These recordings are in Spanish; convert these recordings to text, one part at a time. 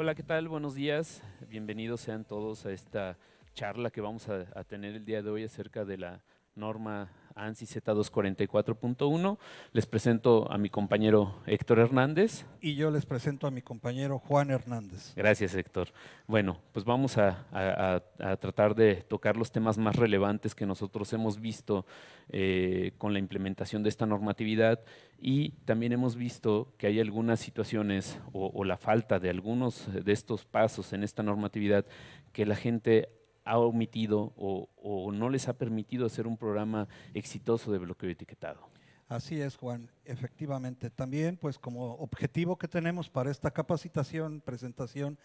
Hola, ¿qué tal? Buenos días. Bienvenidos sean todos a esta charla que vamos a, a tener el día de hoy acerca de la norma ANSI Z244.1. Les presento a mi compañero Héctor Hernández. Y yo les presento a mi compañero Juan Hernández. Gracias, Héctor. Bueno, pues vamos a, tratar de tocar los temas más relevantes que nosotros hemos visto eh, con la implementación de esta normatividad y también hemos visto que hay algunas situaciones o, o la falta de algunos de estos pasos en esta normatividad que la gente ha omitido o, no les ha permitido hacer un programa exitoso de bloqueo y etiquetado. Así es, Juan, efectivamente. También, pues como objetivo que tenemos para esta capacitación, presentación,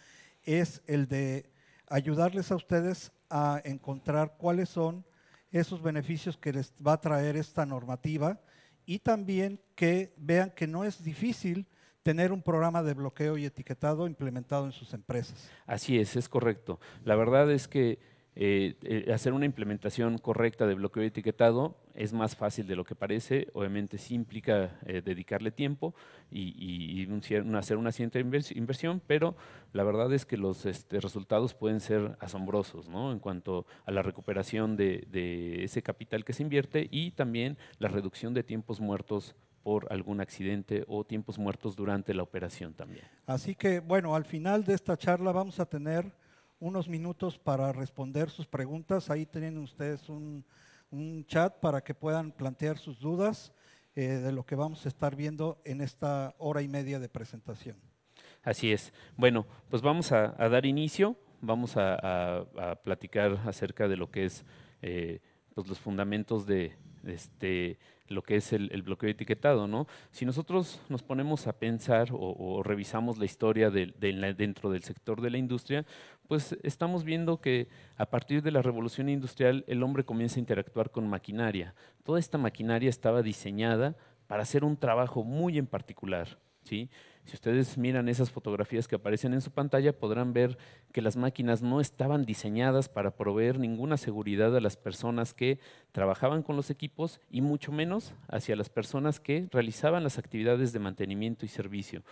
es el de ayudarles a ustedes a encontrar cuáles son esos beneficios que les va a traer esta normativa y también que vean que no es difícil tener un programa de bloqueo y etiquetado implementado en sus empresas. Así es, es correcto. La verdad es que eh, eh, hacer una implementación correcta de bloqueo etiquetado es más fácil de lo que parece, obviamente sí implica eh, dedicarle tiempo y, hacer una cierta inversión, pero la verdad es que los este, resultados pueden ser asombrosos en cuanto a la recuperación de, de ese capital que se invierte y también la reducción de tiempos muertos por algún accidente o tiempos muertos durante la operación también. Así que, bueno, al final de esta charla vamos a tener unos minutos para responder sus preguntas. Ahí tienen ustedes un, chat para que puedan plantear sus dudas eh, de lo que vamos a estar viendo en esta hora y media de presentación. Así es. Bueno, pues vamos a, dar inicio, vamos a, platicar acerca de lo que es eh, pues los fundamentos de, de este, lo que es el, bloqueo etiquetado, ¿no? Si nosotros nos ponemos a pensar o, revisamos la historia dentro del sector de la industria, pues estamos viendo que a partir de la revolución industrial el hombre comienza a interactuar con maquinaria. Toda esta maquinaria estaba diseñada para hacer un trabajo muy en particular. Si ustedes miran esas fotografías que aparecen en su pantalla, podrán ver que las máquinas no estaban diseñadas para proveer ninguna seguridad a las personas que trabajaban con los equipos y mucho menos hacia las personas que realizaban las actividades de mantenimiento y servicio.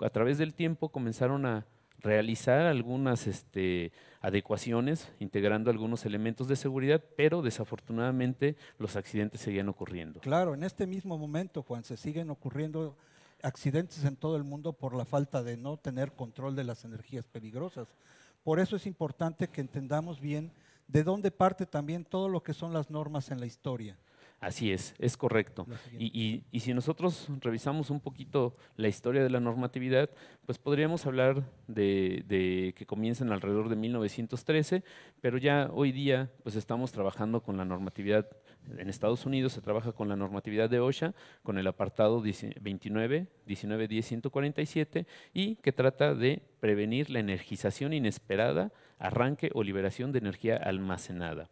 A través del tiempo comenzaron a realizar algunas este, adecuaciones, integrando algunos elementos de seguridad, pero desafortunadamente los accidentes seguían ocurriendo. Claro, en este mismo momento, Juan, se siguen ocurriendo accidentes en todo el mundo por la falta de no tener control de las energías peligrosas. Por eso es importante que entendamos bien de dónde parte también todo lo que son las normas en la historia. Así es, es correcto. Y, si nosotros revisamos un poquito la historia de la normatividad, pues podríamos hablar de, que que comienzan alrededor de 1913, pero ya hoy día pues estamos trabajando con la normatividad en Estados Unidos se trabaja con la normatividad de OSHA, con el apartado 29, 19, 10, 147, y que trata de prevenir la energización inesperada, arranque o liberación de energía almacenada.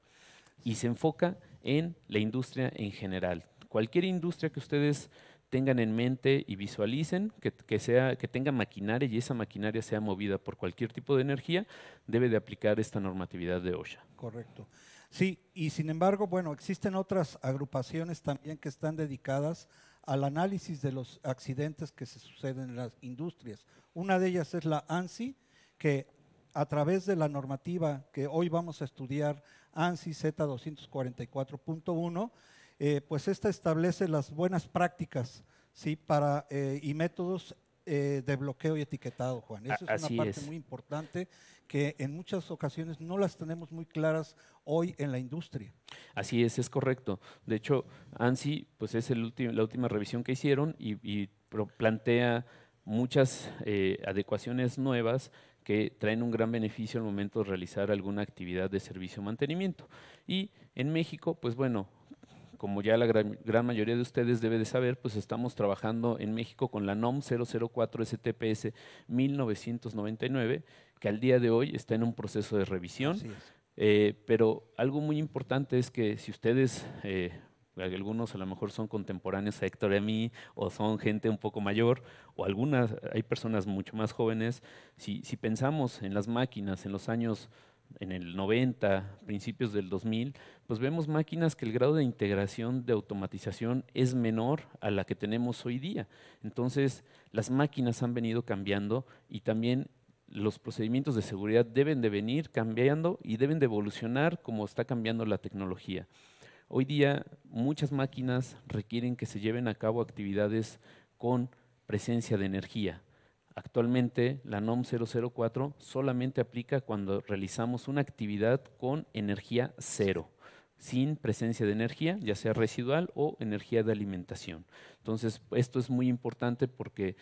Y se enfoca en la industria en general. Cualquier industria que ustedes tengan en mente y visualicen, que, que, sea, tenga maquinaria y esa maquinaria sea movida por cualquier tipo de energía, debe de aplicar esta normatividad de OSHA. Correcto. Sí, y sin embargo, bueno, existen otras agrupaciones también que están dedicadas al análisis de los accidentes que se suceden en las industrias. Una de ellas es la ANSI, que a través de la normativa que hoy vamos a estudiar, ANSI Z244.1, eh, pues esta establece las buenas prácticas ¿sí? para, eh, y métodos eh, de bloqueo y etiquetado, Juan. Esa es una parte muy importante que en muchas ocasiones no las tenemos muy claras hoy en la industria. Así es, es correcto. De hecho, ANSI pues es la última revisión que hicieron y, plantea muchas eh, adecuaciones nuevas que traen un gran beneficio al momento de realizar alguna actividad de servicio mantenimiento. Y en México, pues bueno, como ya la gran, mayoría de ustedes debe de saber, pues estamos trabajando en México con la NOM 004 STPS 1999, que al día de hoy está en un proceso de revisión. Eh, pero algo muy importante es que si ustedes eh, algunos a lo mejor son contemporáneos a Héctor y a mí, o son gente un poco mayor, o algunas, hay personas mucho más jóvenes. Si, si pensamos en las máquinas en los años en el 90, principios del 2000, pues vemos máquinas que el grado de integración de automatización es menor a la que tenemos hoy día. Entonces, las máquinas han venido cambiando y también los procedimientos de seguridad deben de venir cambiando y deben de evolucionar como está cambiando la tecnología. Hoy día muchas máquinas requieren que se lleven a cabo actividades con presencia de energía. Actualmente la NOM 004 solamente aplica cuando realizamos una actividad con energía cero, sin presencia de energía, ya sea residual o energía de alimentación. Entonces, esto es muy importante porque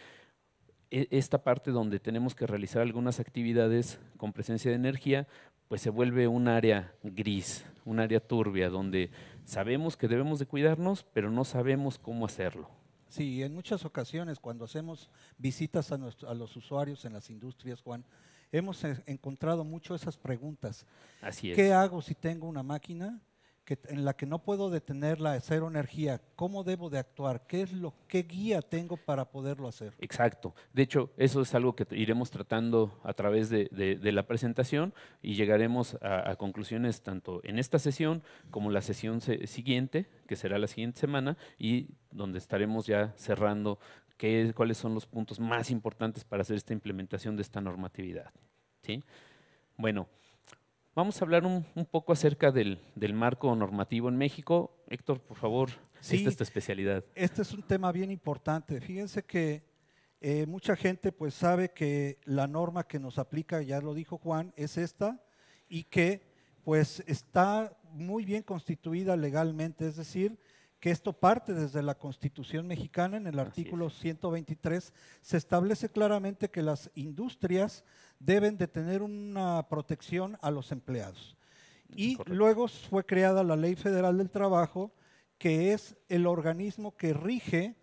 e-, esta parte donde tenemos que realizar algunas actividades con presencia de energía, pues se vuelve un área gris, un área turbia, donde sabemos que debemos de cuidarnos, pero no sabemos cómo hacerlo. Sí, en muchas ocasiones cuando hacemos visitas a, a los usuarios en las industrias, Juan, hemos e, encontrado mucho esas preguntas. Así es. ¿Qué hago si tengo una máquina? que, en la que no puedo detener la cero energía, ¿cómo debo de actuar? ¿Qué es lo qué guía tengo para poderlo hacer? Exacto. De hecho, eso es algo que iremos tratando a través de, la presentación y llegaremos a, conclusiones tanto en esta sesión como la sesión siguiente, que será la siguiente semana, y donde estaremos ya cerrando qué, cuáles son los puntos más importantes para hacer esta implementación de esta normatividad. ¿sí? Bueno. Vamos a hablar un, poco acerca del, marco normativo en México. Héctor, por favor, sí, esta es tu especialidad. Este es un tema bien importante. Fíjense que eh, mucha gente pues sabe que la norma que nos aplica, ya lo dijo Juan, es esta y que pues está muy bien constituida legalmente, es decir, que esto parte desde la Constitución mexicana, en el artículo 123, se establece claramente que las industrias deben de tener una protección a los empleados. Y luego fue creada la Ley Federal del Trabajo, que es el organismo que rige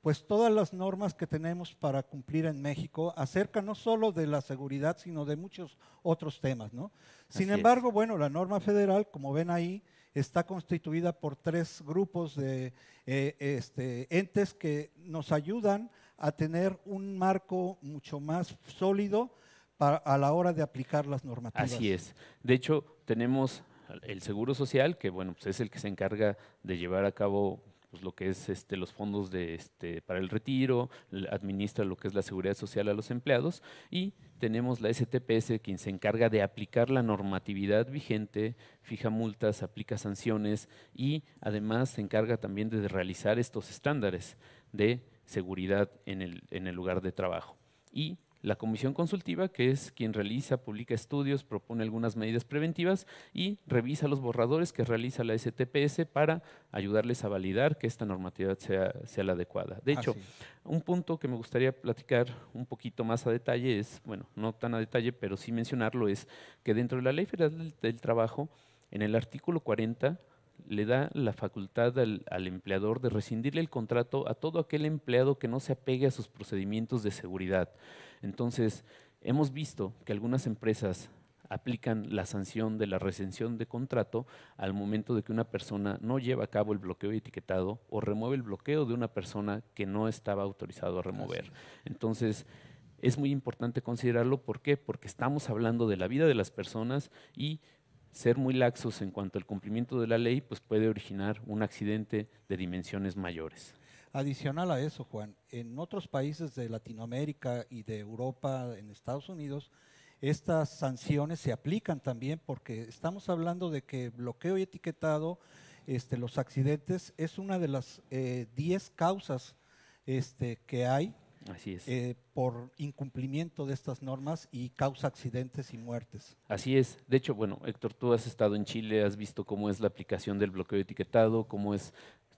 pues todas las normas que tenemos para cumplir en México acerca no solo de la seguridad, sino de muchos otros temas. ¿no? Sin embargo, bueno, la norma federal, como ven ahí, está constituida por tres grupos de eh, este, entes que nos ayudan a tener un marco mucho más sólido para, a la hora de aplicar las normativas. Así es. De hecho, tenemos el Seguro Social, que bueno, pues es el que se encarga de llevar a cabo pues, lo que es este, los fondos de, este, para el retiro, administra lo que es la seguridad social a los empleados y tenemos la STPS, quien se encarga de aplicar la normatividad vigente, fija multas, aplica sanciones y además se encarga también de realizar estos estándares de seguridad en el, lugar de trabajo la comisión consultiva, que es quien realiza, publica estudios, propone algunas medidas preventivas y revisa los borradores que realiza la STPS para ayudarles a validar que esta normatividad sea, la adecuada. De hecho, un punto que me gustaría platicar un poquito más a detalle es, bueno, no tan a detalle, pero sí mencionarlo, es que dentro de la Ley Federal del, Trabajo, en el artículo 40, le da la facultad al, empleador de rescindirle el contrato a todo aquel empleado que no se apegue a sus procedimientos de seguridad. Entonces, hemos visto que algunas empresas aplican la sanción de la recensión de contrato al momento de que una persona no lleva a cabo el bloqueo etiquetado o remueve el bloqueo de una persona que no estaba autorizado a remover. Entonces, es muy importante considerarlo. ¿Por qué? Porque estamos hablando de la vida de las personas y ser muy laxos en cuanto al cumplimiento de la ley pues puede originar un accidente de dimensiones mayores. Adicional a eso, Juan, en otros países de Latinoamérica y de Europa, en Estados Unidos, estas sanciones se aplican también porque estamos hablando de que bloqueo y etiquetado, este, los accidentes, es una de las 10 eh, causas este, que hay eh, por incumplimiento de estas normas y causa accidentes y muertes. Así es. De hecho, bueno, Héctor, tú has estado en Chile, has visto cómo es la aplicación del bloqueo etiquetado, cómo es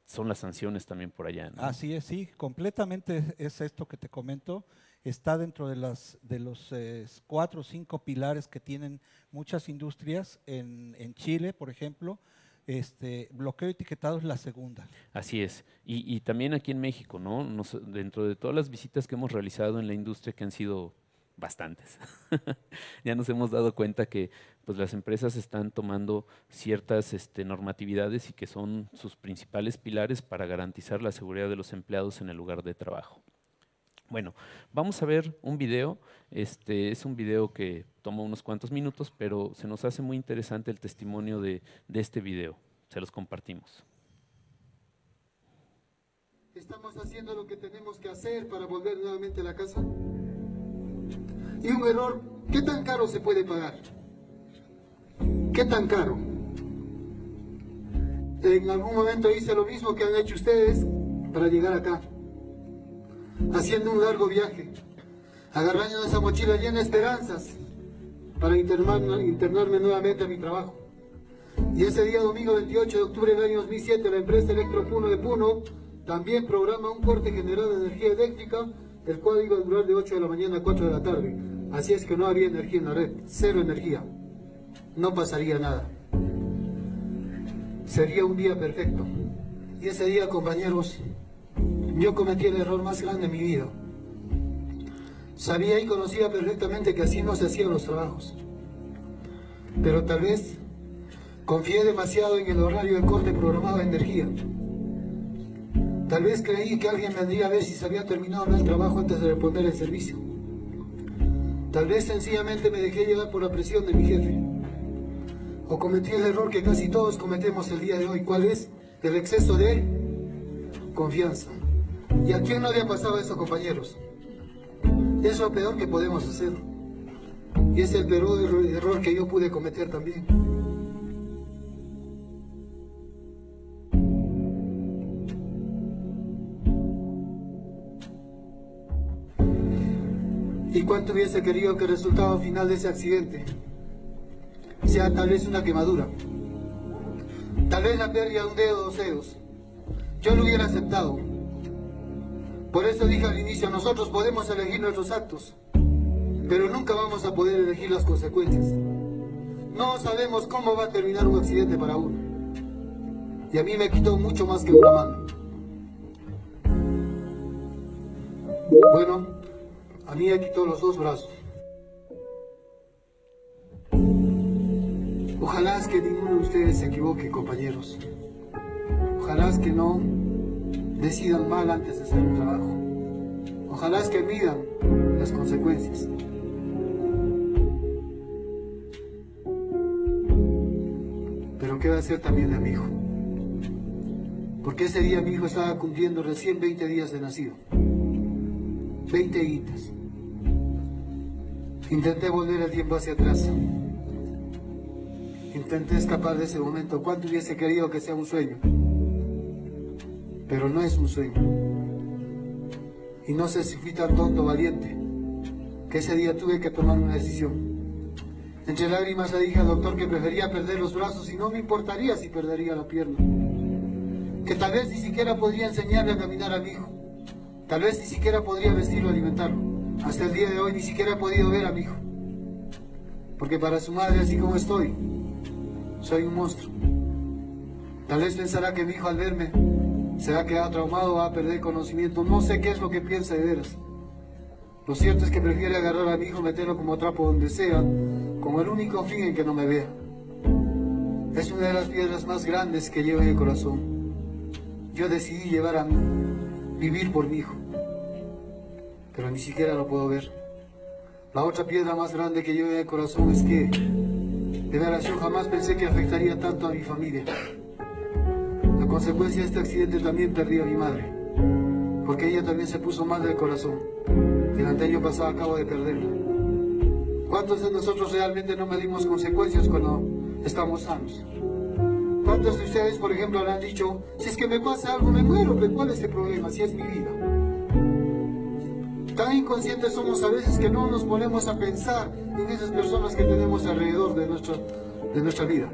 son las sanciones también por allá. Así es, sí, completamente es esto que te comento. Está dentro de, las, de los eh, cuatro o cinco pilares que tienen muchas industrias en, Chile, por ejemplo. Este, bloqueo etiquetado es la segunda. Así es. Y, también aquí en México, ¿no? dentro de todas las visitas que hemos realizado en la industria que han sido bastantes. ya nos hemos dado cuenta que pues, las empresas están tomando ciertas este, normatividades y que son sus principales pilares para garantizar la seguridad de los empleados en el lugar de trabajo. Bueno, vamos a ver un video. Este es un video que toma unos cuantos minutos, pero se nos hace muy interesante el testimonio de, de este video. Se los compartimos. ¿Estamos haciendo lo que tenemos que hacer para volver nuevamente a la casa? y un error, ¿qué tan caro se puede pagar? ¿Qué tan caro? En algún momento hice lo mismo que han hecho ustedes para llegar acá, haciendo un largo viaje, agarrando esa mochila llena de esperanzas para internarme, nuevamente a mi trabajo. Y ese día, domingo 28 de octubre del año 2007, la empresa Electro Puno de Puno también programa un corte general de energía eléctrica el código durar de 8 de la mañana a 4 de la tarde. Así es que no había energía en la red, cero energía. No pasaría nada. Sería un día perfecto. Y ese día, compañeros, yo cometí el error más grande de mi vida. Sabía y conocía perfectamente que así no se hacían los trabajos. Pero tal vez confié demasiado en el horario de corte programado de energía Tal vez creí que alguien vendría a ver si se había terminado el trabajo antes de responder el servicio. Tal vez sencillamente me dejé llevar por la presión de mi jefe. O cometí el error que casi todos cometemos el día de hoy. ¿Cuál es? El exceso de confianza. ¿Y a quién no le ha pasado eso, compañeros? Es lo peor que podemos hacer. Y es el peor error que yo pude cometer también. cuánto hubiese querido que el resultado final de ese accidente sea tal vez una quemadura, tal vez la pérdida de un dedo o dos dedos. Yo lo hubiera aceptado. Por eso dije al inicio, nosotros podemos elegir nuestros actos, pero nunca vamos a poder elegir las consecuencias. No sabemos cómo va a terminar un accidente para uno. Y a mí me quitó mucho más que una mano. Bueno. A mí ya quitó los dos brazos. Ojalá es que ninguno de ustedes se equivoque, compañeros. Ojalá que no decidan mal antes de hacer un trabajo. Ojalá que midan las consecuencias. Pero qué va a ser también de mi hijo. Porque ese día mi hijo estaba cumpliendo recién 20 días de nacido. 20 hitas. Intenté volver el tiempo hacia atrás. Intenté escapar de ese momento. ¿Cuánto hubiese querido que sea un sueño? Pero no es un sueño. Y no sé si fui tan tonto valiente que ese día tuve que tomar una decisión. Entre lágrimas le dije al doctor que prefería perder los brazos y no me importaría si perdería la pierna. Que tal vez ni siquiera podría enseñarle a caminar a mi hijo. Tal vez ni siquiera podría vestirlo, alimentarlo hasta el día de hoy ni siquiera he podido ver a mi hijo. Porque para su madre, así como estoy, soy un monstruo. Tal vez pensará que mi hijo al verme se que ha traumado, va a perder conocimiento. No sé qué es lo que piensa de veras. Lo cierto es que prefiere agarrar a mi hijo, meterlo como trapo donde sea, como el único fin en que no me vea. Es una de las piedras más grandes que llevo en el corazón. Yo decidí llevar a mí, vivir por mi hijo pero ni siquiera lo puedo ver. La otra piedra más grande que llevo en el corazón es que, de veras, yo jamás pensé que afectaría tanto a mi familia. la consecuencia de este accidente también perdí a mi madre, porque ella también se puso mal del corazón. El año pasado acabo de perderla. ¿Cuántos de nosotros realmente no medimos consecuencias cuando estamos sanos? ¿Cuántos de ustedes, por ejemplo, han dicho, si es que me pasa algo, me muero, pero cuál es el problema, si es mi vida? tan inconscientes somos a veces que no nos ponemos a pensar en esas personas que tenemos alrededor de, nuestro, de nuestra vida.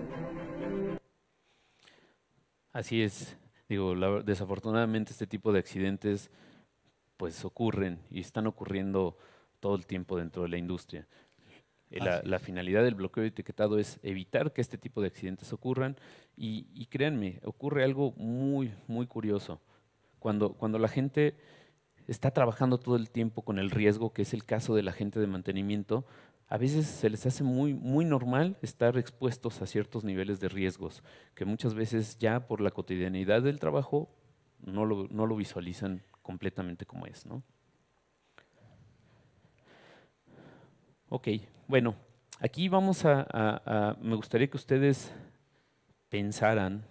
Así es, digo, desafortunadamente este tipo de accidentes pues ocurren y están ocurriendo todo el tiempo dentro de la industria. Eh, la, finalidad del bloqueo de etiquetado es evitar que este tipo de accidentes ocurran y, y créanme, ocurre algo muy, muy curioso. Cuando, cuando la gente está trabajando todo el tiempo con el riesgo, que es el caso de la gente de mantenimiento, a veces se les hace muy, muy normal estar expuestos a ciertos niveles de riesgos, que muchas veces ya por la cotidianidad del trabajo no lo, visualizan completamente como es. Ok, bueno, aquí vamos a, a, me gustaría que ustedes pensaran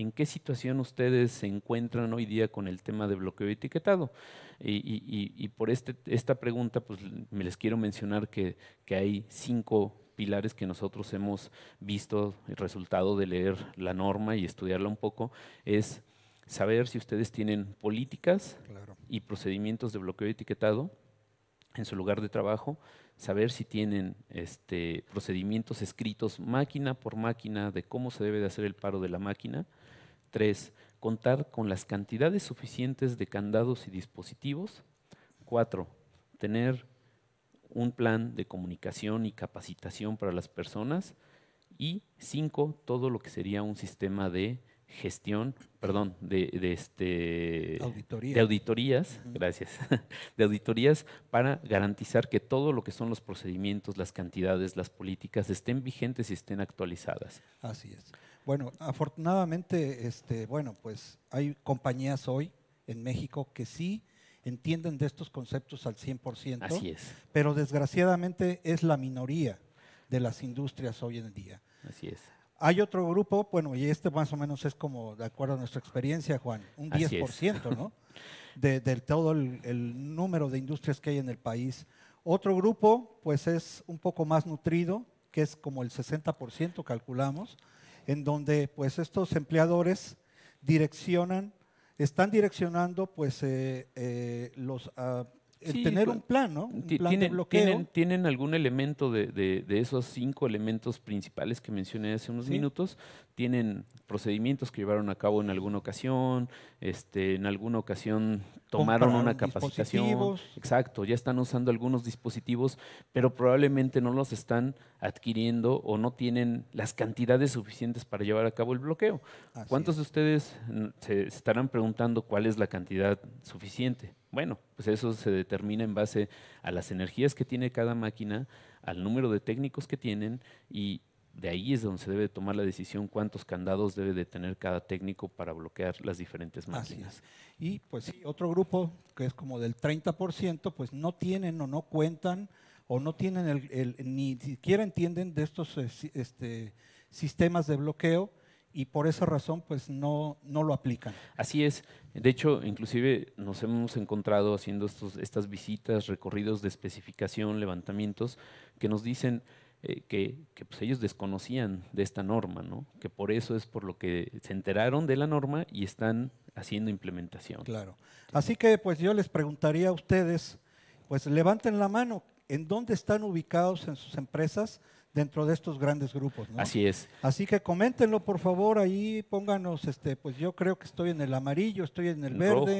en qué situación ustedes se encuentran hoy día con el tema de bloqueo etiquetado. Y, por este, esta pregunta, pues me les quiero mencionar que, hay cinco pilares que nosotros hemos visto, el resultado de leer la norma y estudiarla un poco, es saber si ustedes tienen políticas y procedimientos de bloqueo etiquetado en su lugar de trabajo, saber si tienen este, procedimientos escritos máquina por máquina de cómo se debe de hacer el paro de la máquina, Tres, Contar con las cantidades suficientes de candados y dispositivos. Cuatro, Tener un plan de comunicación y capacitación para las personas. Y cinco, Todo lo que sería un sistema de gestión, perdón, de, este de auditorías, gracias, de auditorías para garantizar que todo lo que son los procedimientos, las cantidades, las políticas estén vigentes y estén actualizadas. Así es. Bueno, afortunadamente, este, bueno, pues hay compañías hoy en México que sí entienden de estos conceptos al 100%. Así es. Pero desgraciadamente es la minoría de las industrias hoy en día. Así es. Hay otro grupo, bueno, y este más o menos es como, de acuerdo a nuestra experiencia, Juan, un 10%, ¿no? De, todo el, número de industrias que hay en el país. Otro grupo, pues es un poco más nutrido, que es como el 60% calculamos, en donde pues estos empleadores direccionan, están direccionando pues eh, eh, los, ah, tener un plan, ¿no? tienen, algún elemento de, esos cinco elementos principales que mencioné hace unos minutos. Tienen procedimientos que llevaron a cabo en alguna ocasión, este, en alguna ocasión tomaron una capacitación. Exacto, ya están usando algunos dispositivos, pero probablemente no los están adquiriendo o no tienen las cantidades suficientes para llevar a cabo el bloqueo. ¿Cuántos de ustedes mm, se estarán preguntando cuál es la cantidad suficiente? Bueno, pues eso se determina en base a las energías que tiene cada máquina, al número de técnicos que tienen y de ahí es donde se debe tomar la decisión cuántos candados debe de tener cada técnico para bloquear las diferentes máquinas. Y pues sí, otro grupo que es como del 30%, pues no tienen o no cuentan o no tienen ni siquiera entienden de estos eh, este, sistemas de bloqueo y por esa razón pues no, lo aplican. Así es. De hecho, inclusive nos hemos encontrado haciendo estos, estas visitas, recorridos de especificación, levantamientos, que nos dicen eh, que, pues, ellos desconocían de esta norma, ¿no? que por eso es por lo que se enteraron de la norma y están haciendo implementación. Claro. Así que pues yo les preguntaría a ustedes, pues levanten la mano, ¿en dónde están ubicados en sus empresas? dentro de estos grandes grupos. Así es. Así que coméntenlo, por favor, ahí pónganos, este, pues yo creo que estoy en el amarillo, estoy en el, verde,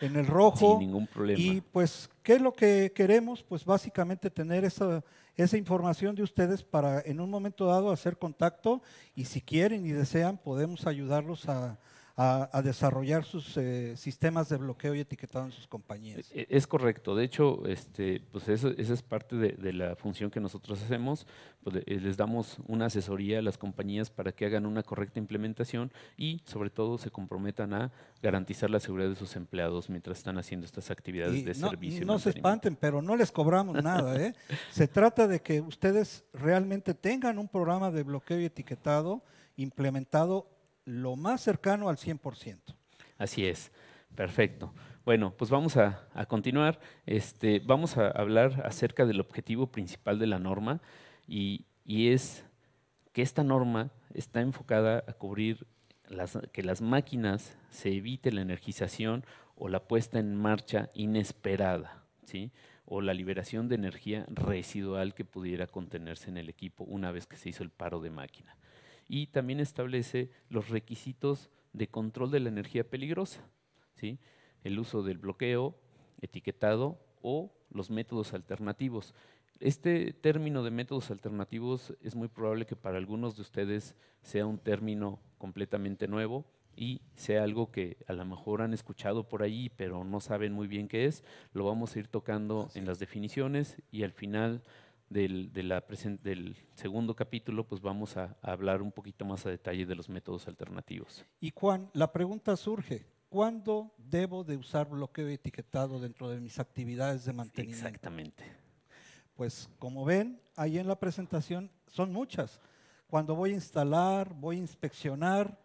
en el rojo. Sin ningún problema. Y pues, ¿qué es lo que queremos? Pues básicamente tener esa, esa información de ustedes para en un momento dado hacer contacto y si quieren y desean podemos ayudarlos a, a, desarrollar sus eh, sistemas de bloqueo y etiquetado en sus compañías. E, es correcto, de hecho, este, pues eso, esa es parte de, la función que nosotros hacemos, pues eh, les damos una asesoría a las compañías para que hagan una correcta implementación y sobre todo se comprometan a garantizar la seguridad de sus empleados mientras están haciendo estas actividades de servicio. No se espanten, pero no les cobramos nada. ¿eh? se trata de que ustedes realmente tengan un programa de bloqueo y etiquetado implementado lo más cercano al 100%. Así es, perfecto. Bueno, pues vamos a, continuar. Este, vamos a hablar acerca del objetivo principal de la norma y, y es que esta norma está enfocada a cubrir las, que las máquinas se evite la energización o la puesta en marcha inesperada, ¿sí? o la liberación de energía residual que pudiera contenerse en el equipo una vez que se hizo el paro de máquina y también establece los requisitos de control de la energía peligrosa, ¿sí? el uso del bloqueo, etiquetado o los métodos alternativos. Este término de métodos alternativos es muy probable que para algunos de ustedes sea un término completamente nuevo y sea algo que a lo mejor han escuchado por allí, pero no saben muy bien qué es. Lo vamos a ir tocando en las definiciones y al final del, segundo capítulo, pues vamos a, hablar un poquito más a detalle de los métodos alternativos. Y Juan, la pregunta surge, ¿cuándo debo de usar bloqueo etiquetado dentro de mis actividades de mantenimiento? Exactamente. Pues como ven, ahí en la presentación son muchas. Cuando voy a instalar, voy a inspeccionar,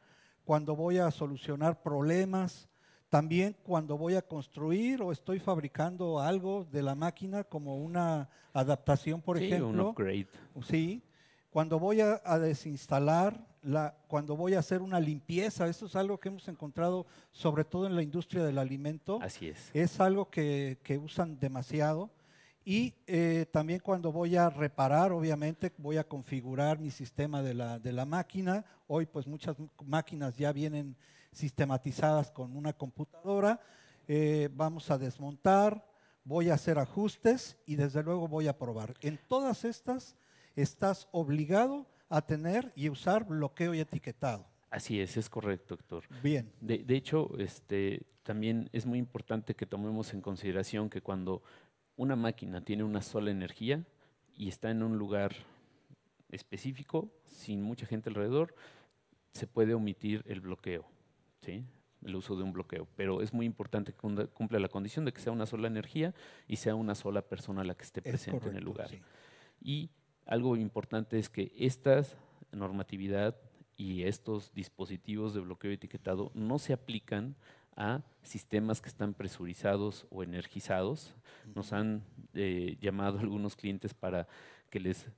cuando voy a solucionar problemas, también cuando voy a construir o estoy fabricando algo de la máquina, como una adaptación, por sí, ejemplo. Un upgrade. Sí. Cuando voy a, desinstalar, la, cuando voy a hacer una limpieza, eso es algo que hemos encontrado sobre todo en la industria del alimento. Así es. Es algo que, que usan demasiado. Y eh, también cuando voy a reparar, obviamente, voy a configurar mi sistema de la, de la máquina. Hoy pues muchas máquinas ya vienen sistematizadas con una computadora. Eh, vamos a desmontar, voy a hacer ajustes y desde luego voy a probar. En todas estas estás obligado a tener y usar bloqueo y etiquetado. Así es, es correcto, doctor. Bien. De, de hecho, este, también es muy importante que tomemos en consideración que cuando una máquina tiene una sola energía y está en un lugar específico, sin mucha gente alrededor, se puede omitir el bloqueo el uso de un bloqueo. Pero es muy importante que cumpla la condición de que sea una sola energía y sea una sola persona la que esté presente en el lugar. Y algo importante es que esta normatividad y estos dispositivos de bloqueo etiquetado no se aplican a sistemas que están presurizados o energizados. Nos han eh, llamado algunos clientes para que les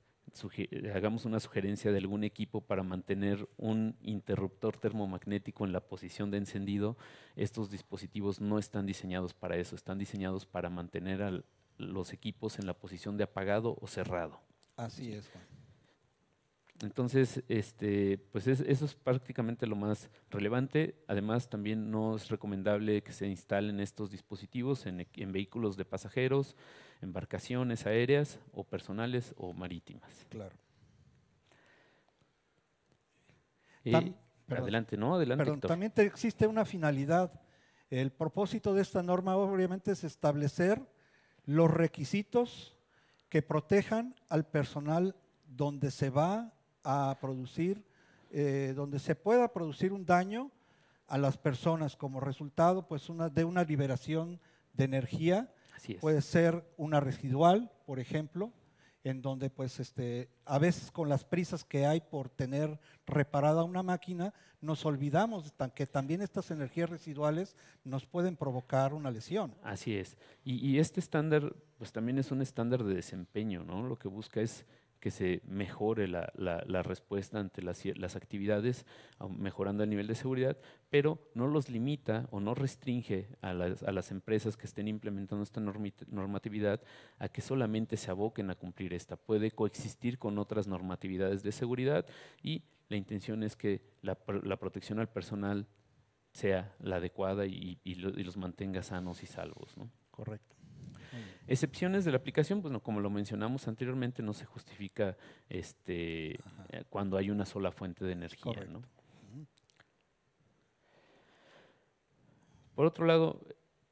hagamos una sugerencia de algún equipo para mantener un interruptor termomagnético en la posición de encendido, estos dispositivos no están diseñados para eso, están diseñados para mantener a los equipos en la posición de apagado o cerrado. Así es, Juan. Entonces, este, pues eso es prácticamente lo más relevante. Además, también no es recomendable que se instalen estos dispositivos en, vehículos de pasajeros, embarcaciones aéreas o personales o marítimas. Claro. Eh, adelante, ¿no? Adelante. Perdón, también existe una finalidad. El propósito de esta norma obviamente es establecer los requisitos que protejan al personal donde se va a producir, eh, donde se pueda producir un daño a las personas como resultado pues, una, de una liberación de energía. Puede ser una residual, por ejemplo, en donde pues este, a veces con las prisas que hay por tener reparada una máquina, nos olvidamos que también estas energías residuales nos pueden provocar una lesión. Así es. y este estándar pues también es un estándar de desempeño, ¿no? Lo que busca es que se mejore la, la, respuesta ante las, las, actividades, mejorando el nivel de seguridad, pero no los limita o no restringe a las, empresas que estén implementando esta normatividad a que solamente se aboquen a cumplir esta. Puede coexistir con otras normatividades de seguridad y la intención es que la, la protección al personal sea la adecuada y, y los mantenga sanos y salvos. ¿no? Correcto. Excepciones de la aplicación, pues como lo mencionamos anteriormente, no se justifica este, eh, cuando hay una sola fuente de energía. Por otro lado,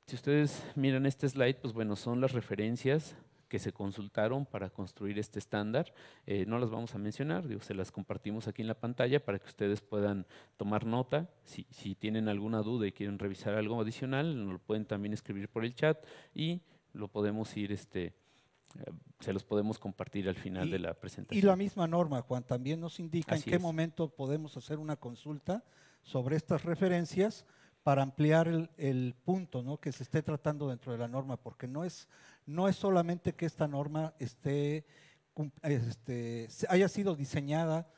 si ustedes miran este slide, pues bueno, son las referencias que se consultaron para construir este estándar. Eh, no las vamos a mencionar, se las compartimos aquí en la pantalla para que ustedes puedan tomar nota. Si, tienen alguna duda y quieren revisar algo adicional, lo pueden también escribir por el chat y lo podemos ir, este, eh, se los podemos compartir al final de la presentación. Y la misma norma, Juan, también nos indica en qué momento podemos hacer una consulta sobre estas referencias para ampliar el, punto que se esté tratando dentro de la norma, porque no es, no es solamente que esta norma esté, este, haya sido diseñada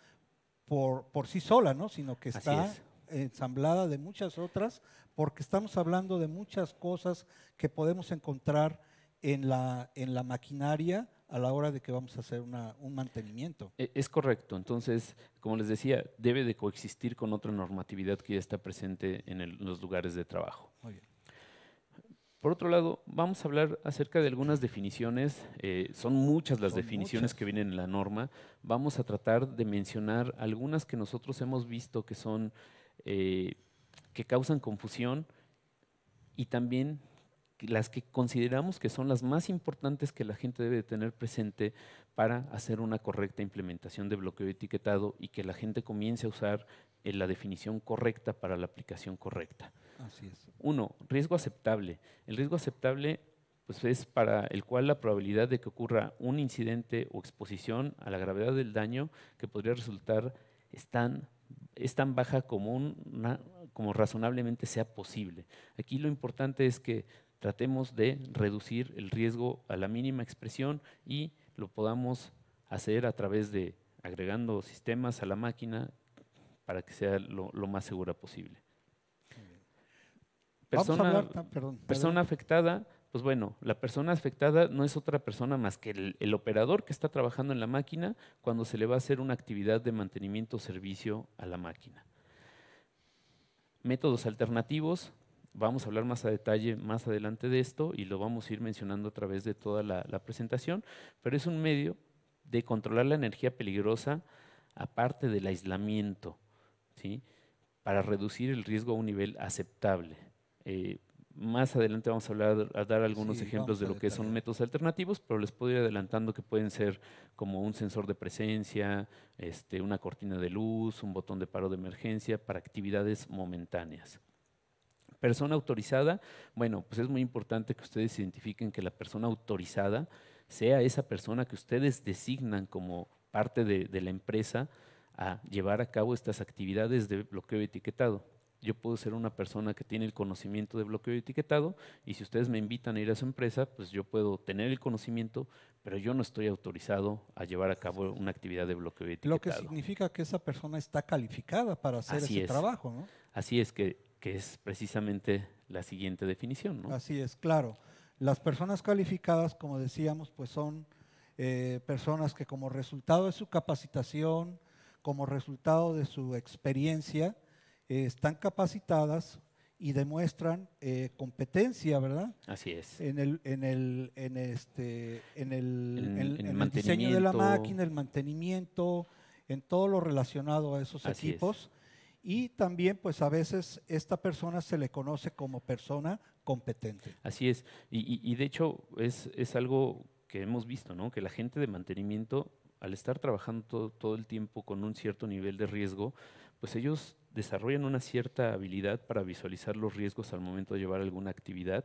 por, por sí sola, ¿no? sino que está ensamblada de muchas otras porque estamos hablando de muchas cosas que podemos encontrar en la, en la maquinaria a la hora de que vamos a hacer un mantenimiento. E, es correcto. Entonces, como les decía, debe de coexistir con otra normatividad que ya está presente en los lugares de trabajo. Muy bien. Por otro lado, vamos a hablar acerca de algunas definiciones. Eh, son muchas las definiciones que vienen en la norma. Vamos a tratar de mencionar algunas que nosotros hemos visto que son eh, que causan confusión y también las que consideramos que son las más importantes que la gente debe tener presente para hacer una correcta implementación de bloqueo etiquetado y que la gente comience a usar eh, la definición correcta para la aplicación correcta. Así es. Uno, riesgo aceptable. El riesgo aceptable pues, es para el cual la probabilidad de que ocurra un incidente o exposición a la gravedad del daño que podría resultar es tan, baja como una, como razonablemente sea posible. Aquí lo importante es que tratemos de reducir el riesgo a la mínima expresión y lo podamos hacer a través de agregando sistemas a la máquina para que sea lo, más segura posible. Ah, persona, afectada, pues bueno, la persona afectada no es otra persona más que el, el, operador que está trabajando en la máquina cuando se le va a hacer una actividad de mantenimiento o servicio a la máquina métodos alternativos. Vamos a hablar más a detalle más adelante de esto y lo vamos a ir mencionando a través de toda la, presentación, pero es un medio de controlar la energía peligrosa aparte del aislamiento, ¿sí? para reducir el riesgo a un nivel aceptable. Eh, más adelante vamos a, hablar, a dar algunos ejemplos de lo que son métodos alternativos, pero les puedo ir adelantando que pueden ser como un sensor de presencia, este, una cortina de luz, un botón de paro de emergencia para actividades momentáneas. Persona autorizada, bueno, pues es muy importante que ustedes identifiquen que la persona autorizada sea esa persona que ustedes designan como parte de la empresa a llevar a cabo estas actividades de bloqueo etiquetado yo puedo ser una persona que tiene el conocimiento de bloqueo y etiquetado y si ustedes me invitan a ir a su empresa, pues yo puedo tener el conocimiento, pero yo no estoy autorizado a llevar a cabo una actividad de bloqueo y etiquetado. Lo que significa que esa persona está calificada para hacer ese trabajo, ¿no? Así es, que, es precisamente la siguiente definición, ¿no? Así es, claro. Las personas calificadas, como decíamos, pues son eh, personas que como resultado de su capacitación, como resultado de su experiencia, eh, están capacitadas y demuestran eh, competencia, ¿verdad? Así es. En el, en el, en este, en el, en, el diseño de la máquina, el mantenimiento, en todo lo relacionado a esos equipos. Y también, pues a veces esta persona se le conoce como persona competente. Así es. Y, de hecho es, es algo que hemos visto, ¿no? Que la gente de mantenimiento, al estar trabajando todo el tiempo con un cierto nivel de riesgo, pues ellos desarrollan una cierta habilidad para visualizar los riesgos al momento de llevar alguna actividad,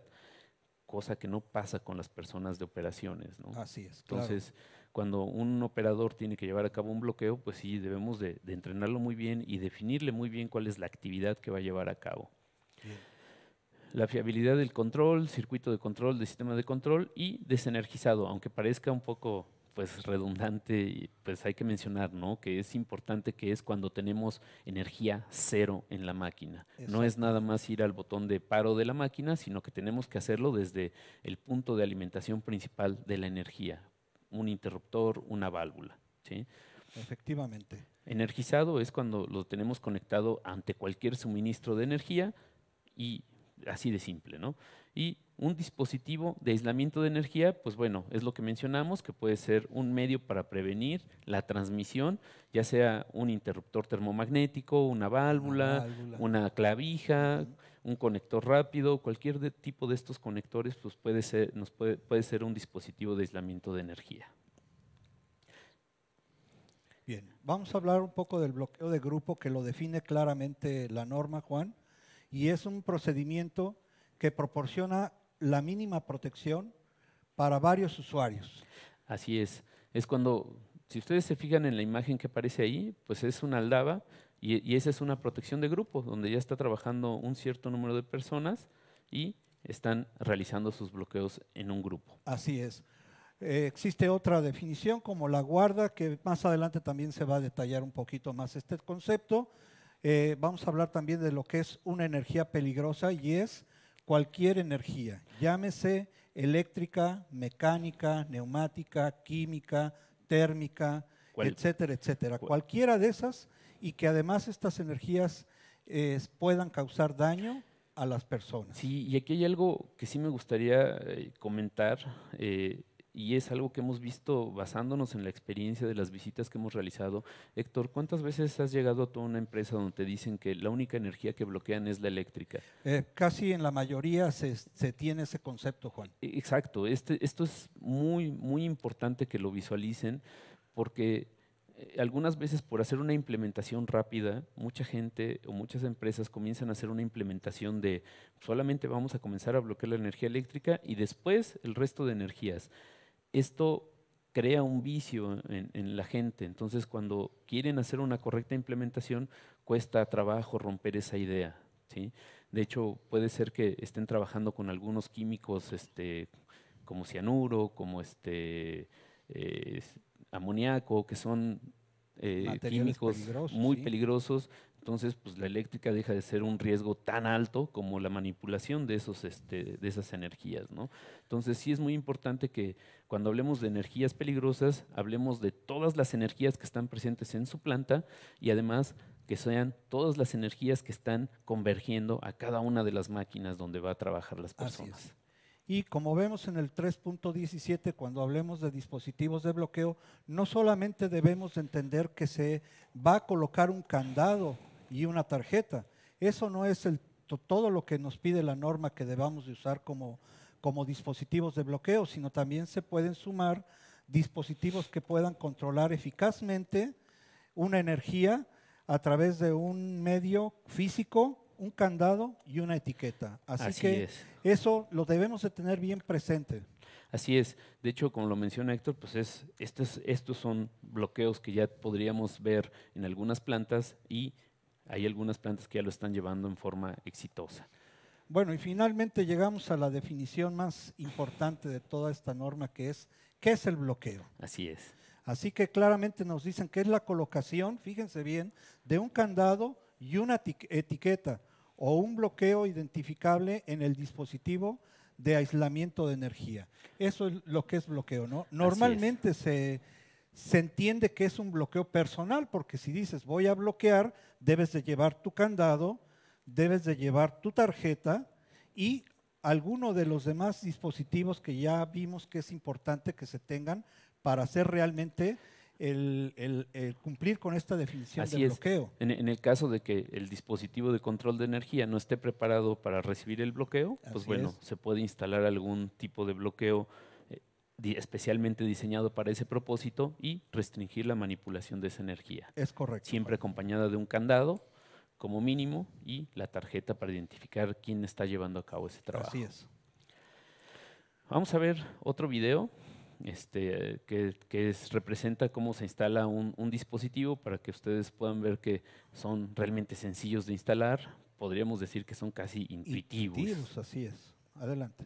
cosa que no pasa con las personas de operaciones. Así es. Entonces, cuando un operador tiene que llevar a cabo un bloqueo, pues sí, debemos de, entrenarlo muy bien y definirle muy bien cuál es la actividad que va a llevar a cabo. La fiabilidad del control, circuito de control, de sistema de control y desenergizado, aunque parezca un poco pues redundante y pues hay que mencionar, ¿no? Que es importante que es cuando tenemos energía cero en la máquina. No es nada más ir al botón de paro de la máquina, sino que tenemos que hacerlo desde el punto de alimentación principal de la energía, un interruptor, una válvula, ¿sí? Efectivamente. Energizado es cuando lo tenemos conectado ante cualquier suministro de energía y así de simple, ¿no? Y un dispositivo de aislamiento de energía, pues bueno, es lo que mencionamos, que puede ser un medio para prevenir la transmisión, ya sea un interruptor termomagnético, una válvula, una, clavija, un conector rápido, cualquier tipo de estos conectores, pues puede ser, nos puede ser un dispositivo de aislamiento de energía. Bien, vamos a hablar un poco del bloqueo de grupo que lo define claramente la norma, Juan, y es un procedimiento que proporciona la mínima protección para varios usuarios. Así es. Es cuando, si ustedes se fijan en la imagen que aparece ahí, pues es una aldaba y, esa es una protección de grupo, donde ya está trabajando un cierto número de personas y están realizando sus bloqueos en un grupo. Así es. Eh, existe otra definición como la guarda, que más adelante también se va a detallar un poquito más este concepto. Eh, vamos a hablar también de lo que es una energía peligrosa y es cualquier energía, llámese eléctrica, mecánica, neumática, química, térmica, etcétera, etcétera. Cualquiera de esas y que además estas energías eh, puedan causar daño a las personas. Sí, y aquí hay algo que sí me gustaría eh, comentar. Eh, y es algo que hemos visto basándonos en la experiencia de las visitas que hemos realizado. Héctor, ¿cuántas veces has llegado a toda una empresa donde te dicen que la única energía que bloquean es la eléctrica? Eh, casi en la mayoría se, tiene ese concepto, Juan. E, exacto, este, esto es muy, muy importante que lo visualicen porque eh, algunas veces por hacer una implementación rápida, mucha gente o muchas empresas comienzan a hacer una implementación de solamente vamos a comenzar a bloquear la energía eléctrica y después el resto de energías esto crea un vicio en, la gente. Entonces, cuando quieren hacer una correcta implementación, cuesta trabajo romper esa idea. De hecho, puede ser que estén trabajando con algunos químicos este, como cianuro, como este, eh, amoníaco, que son eh, químicos muy peligrosos, entonces, pues la eléctrica deja de ser un riesgo tan alto como la manipulación de, esos, este, de esas energías, ¿no? Entonces, sí es muy importante que cuando hablemos de energías peligrosas, hablemos de todas las energías que están presentes en su planta y además que sean todas las energías que están convergiendo a cada una de las máquinas donde va a trabajar las personas. Y como vemos en el 3.17, cuando hablemos de dispositivos de bloqueo, no solamente debemos entender que se va a colocar un candado y una tarjeta. Eso no es el, todo lo que nos pide la norma que debamos de usar como, como dispositivos de bloqueo, sino también se pueden sumar dispositivos que puedan controlar eficazmente una energía a través de un medio físico, un candado y una etiqueta. Así, que eso lo debemos de tener bien presente. Así es. De hecho, como lo menciona Héctor, pues es, estos, estos son bloqueos que ya podríamos ver en algunas plantas y hay algunas plantas que ya lo están llevando en forma exitosa. Bueno, y finalmente llegamos a la definición más importante de toda esta norma, que es, ¿qué es el bloqueo? Así es. Así que claramente nos dicen que es la colocación, fíjense bien, de un candado y una etiqueta o un bloqueo identificable en el dispositivo de aislamiento de energía. Eso es lo que es bloqueo, ¿no? Normalmente se se entiende que es un bloqueo personal, porque si dices voy a bloquear, debes de llevar tu candado, debes de llevar tu tarjeta y alguno de los demás dispositivos que ya vimos que es importante que se tengan para hacer realmente el, cumplir con esta definición de bloqueo. En, el caso de que el dispositivo de control de energía no esté preparado para recibir el bloqueo, pues bueno, se puede instalar algún tipo de bloqueo especialmente diseñado para ese propósito y restringir la manipulación de esa energía. Es correcto. Siempre acompañada de un candado como mínimo y la tarjeta para identificar quién está llevando a cabo ese trabajo. Así es. Vamos a ver otro video este, que, representa cómo se instala un, un dispositivo para que ustedes puedan ver que son realmente sencillos de instalar. Podríamos decir que son casi Intuitivos, así es. Adelante.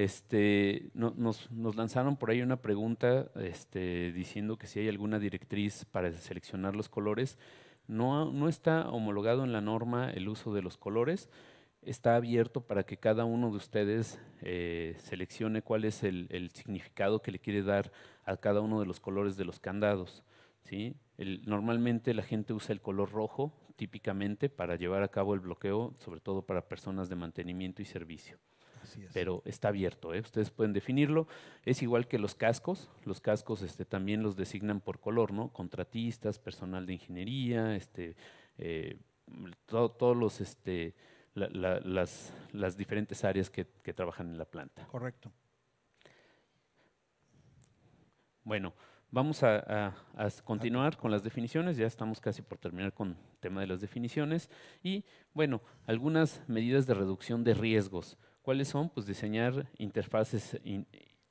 Este, nos, lanzaron por ahí una pregunta este, diciendo que si hay alguna directriz para seleccionar los colores. No, está homologado en la norma el uso de los colores. Está abierto para que cada uno de ustedes eh, seleccione cuál es el, significado que le quiere dar a cada uno de los colores de los candados. normalmente la gente usa el color rojo típicamente para llevar a cabo el bloqueo, sobre todo para personas de mantenimiento y servicio. Pero está abierto, ¿eh? ustedes pueden definirlo. Es igual que los cascos, los cascos este, también los designan por color, ¿no? Contratistas, personal de ingeniería, este, eh, todos los, este, las, diferentes áreas que, trabajan en la planta. Correcto. Bueno, Vamos a, a, continuar con las definiciones, ya estamos casi por terminar con el tema de las definiciones. Y bueno, algunas medidas de reducción de riesgos. ¿Cuáles son? Pues diseñar interfaces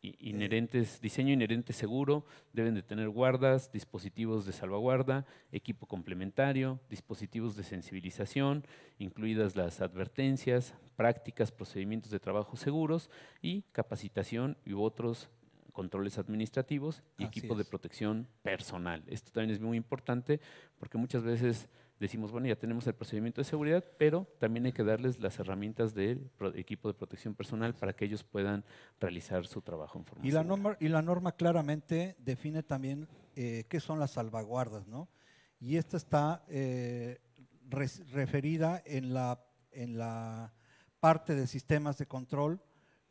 inherentes, diseño inherente seguro, deben de tener guardas, dispositivos de salvaguarda, equipo complementario, dispositivos de sensibilización, incluidas las advertencias, prácticas, procedimientos de trabajo seguros y capacitación y otros controles administrativos y equipo de protección personal. Esto también es muy importante porque muchas veces decimos, bueno, ya tenemos el procedimiento de seguridad, pero también hay que darles las herramientas del equipo de protección personal para que ellos puedan realizar su trabajo en forma y la norma Y la norma claramente define también eh, qué son las salvaguardas, ¿no? Y esta está eh, referida en la, en la parte de sistemas de control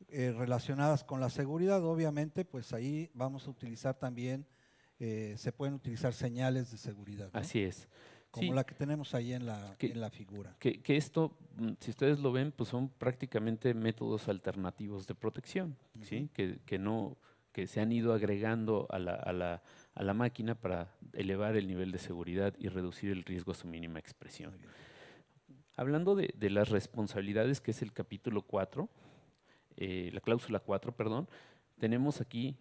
eh, relacionadas con la seguridad. Obviamente, pues ahí vamos a utilizar también, se pueden utilizar señales de seguridad. Así es como la que tenemos ahí en la, figura. Que, esto, mm, si ustedes lo ven, pues son prácticamente métodos alternativos de protección, que, no, que se han ido agregando a la, máquina para elevar el nivel de seguridad y reducir el riesgo a su mínima expresión. Hablando de, las responsabilidades, que es el capítulo 4, eh, la cláusula 4, perdón, tenemos aquí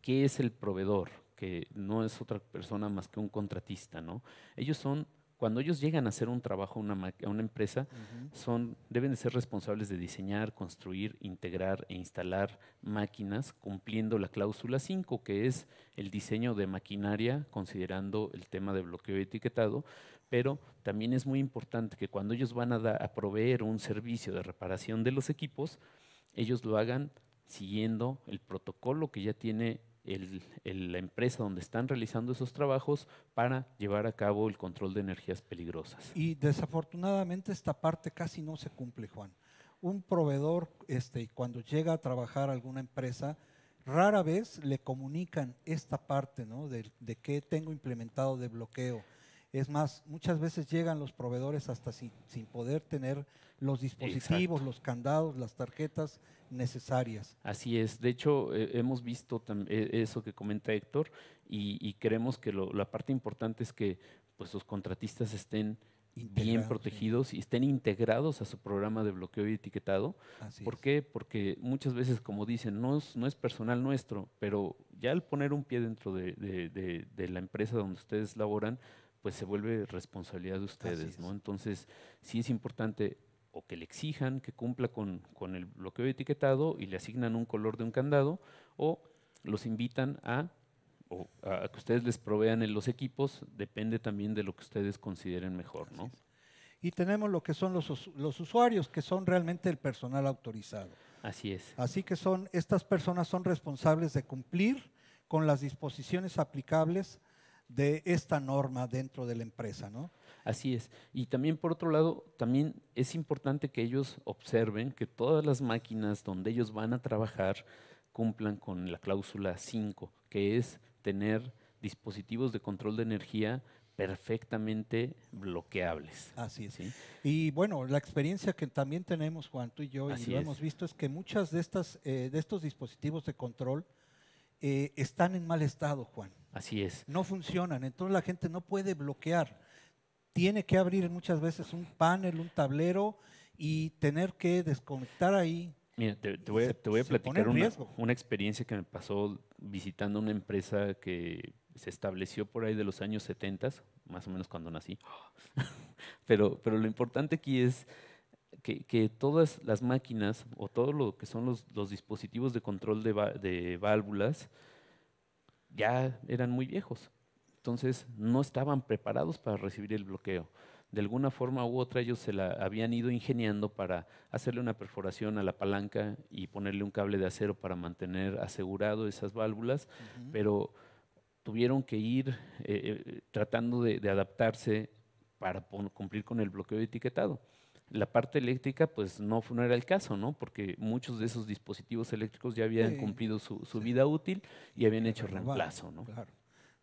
qué es el proveedor que no es otra persona más que un contratista, ¿no? Ellos son, cuando ellos llegan a hacer un trabajo a una, empresa, son, deben de ser responsables de diseñar, construir, integrar e instalar máquinas cumpliendo la cláusula 5, que es el diseño de maquinaria, considerando el tema de bloqueo etiquetado, pero también es muy importante que cuando ellos van a, a proveer un servicio de reparación de los equipos, ellos lo hagan siguiendo el protocolo que ya tiene la empresa donde están realizando esos trabajos para llevar a cabo el control de energías peligrosas. Y desafortunadamente esta parte casi no se cumple, Juan. Un proveedor, este, cuando llega a trabajar a alguna empresa, rara vez le comunican esta parte ¿no? de, de qué tengo implementado de bloqueo. Es más, muchas veces llegan los proveedores hasta sin, sin poder tener los dispositivos, los candados, las tarjetas necesarias. Así es. De hecho, eh, hemos visto eh, eso que comenta Héctor y, y creemos que la parte importante es que pues, los contratistas estén bien protegidos y estén integrados a su programa de bloqueo y etiquetado. ¿Por qué? Porque muchas veces, como dicen, no es, no es personal nuestro, pero ya al poner un pie dentro de, de la empresa donde ustedes laboran, pues se vuelve responsabilidad de ustedes, ¿no? Entonces, sí es importante o que le exijan que cumpla con, con el bloqueo etiquetado y le asignan un color de un candado, o los invitan a, a que ustedes les provean en los equipos, depende también de lo que ustedes consideren mejor. ¿no? Y tenemos lo que son los, los usuarios, que son realmente el personal autorizado. Así es. Así que son, estas personas son responsables de cumplir con las disposiciones aplicables de esta norma dentro de la empresa, ¿no? Así es. Y también por otro lado, también es importante que ellos observen que todas las máquinas donde ellos van a trabajar cumplan con la cláusula 5, que es tener dispositivos de control de energía perfectamente bloqueables. Así es. Y bueno, la experiencia que también tenemos Juan, tú y yo, y lo hemos visto, es que muchas de estas, eh, de estos dispositivos de control eh, están en mal estado, Juan. Así es. No funcionan, entonces la gente no puede bloquear tiene que abrir muchas veces un panel, un tablero y tener que desconectar ahí. Mira, te, voy, a, platicar una, experiencia que me pasó visitando una empresa que se estableció por ahí de los años 70, más o menos cuando nací. pero, pero lo importante aquí es que, que, todas las máquinas o todo lo que son los, dispositivos de control de, de válvulas ya eran muy viejos. Entonces no estaban preparados para recibir el bloqueo. De alguna forma u otra ellos se la habían ido ingeniando para hacerle una perforación a la palanca y ponerle un cable de acero para mantener asegurado esas válvulas, pero tuvieron que ir eh, eh, tratando de, adaptarse para cumplir con el bloqueo etiquetado. La parte eléctrica, pues no, era el caso, ¿no? Porque muchos de esos dispositivos eléctricos ya habían cumplido su, vida útil y habían hecho reemplazo, ¿no? Claro.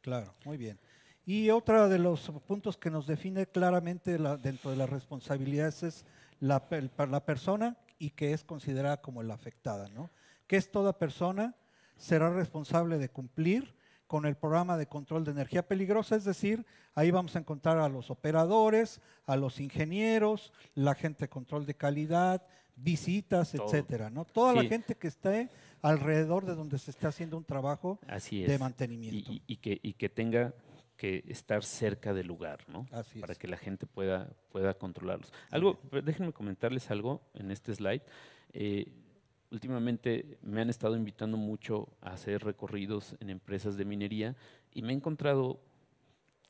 Claro, muy bien. Y otro de los puntos que nos define claramente dentro de las responsabilidades es la, la persona y que es considerada como la afectada, ¿no? Que es toda persona será responsable de cumplir con el programa de control de energía peligrosa, es decir, ahí vamos a encontrar a los operadores, a los ingenieros, la gente de control de calidad, visitas, etcétera, ¿no? Toda la gente que esté alrededor de donde se está haciendo un trabajo de mantenimiento. Y, que, y que tenga que estar cerca del lugar, ¿no? Para que la gente pueda, pueda controlarlos. Algo, déjenme comentarles algo en este slide. Eh, últimamente me han estado invitando mucho a hacer recorridos en empresas de minería y me he encontrado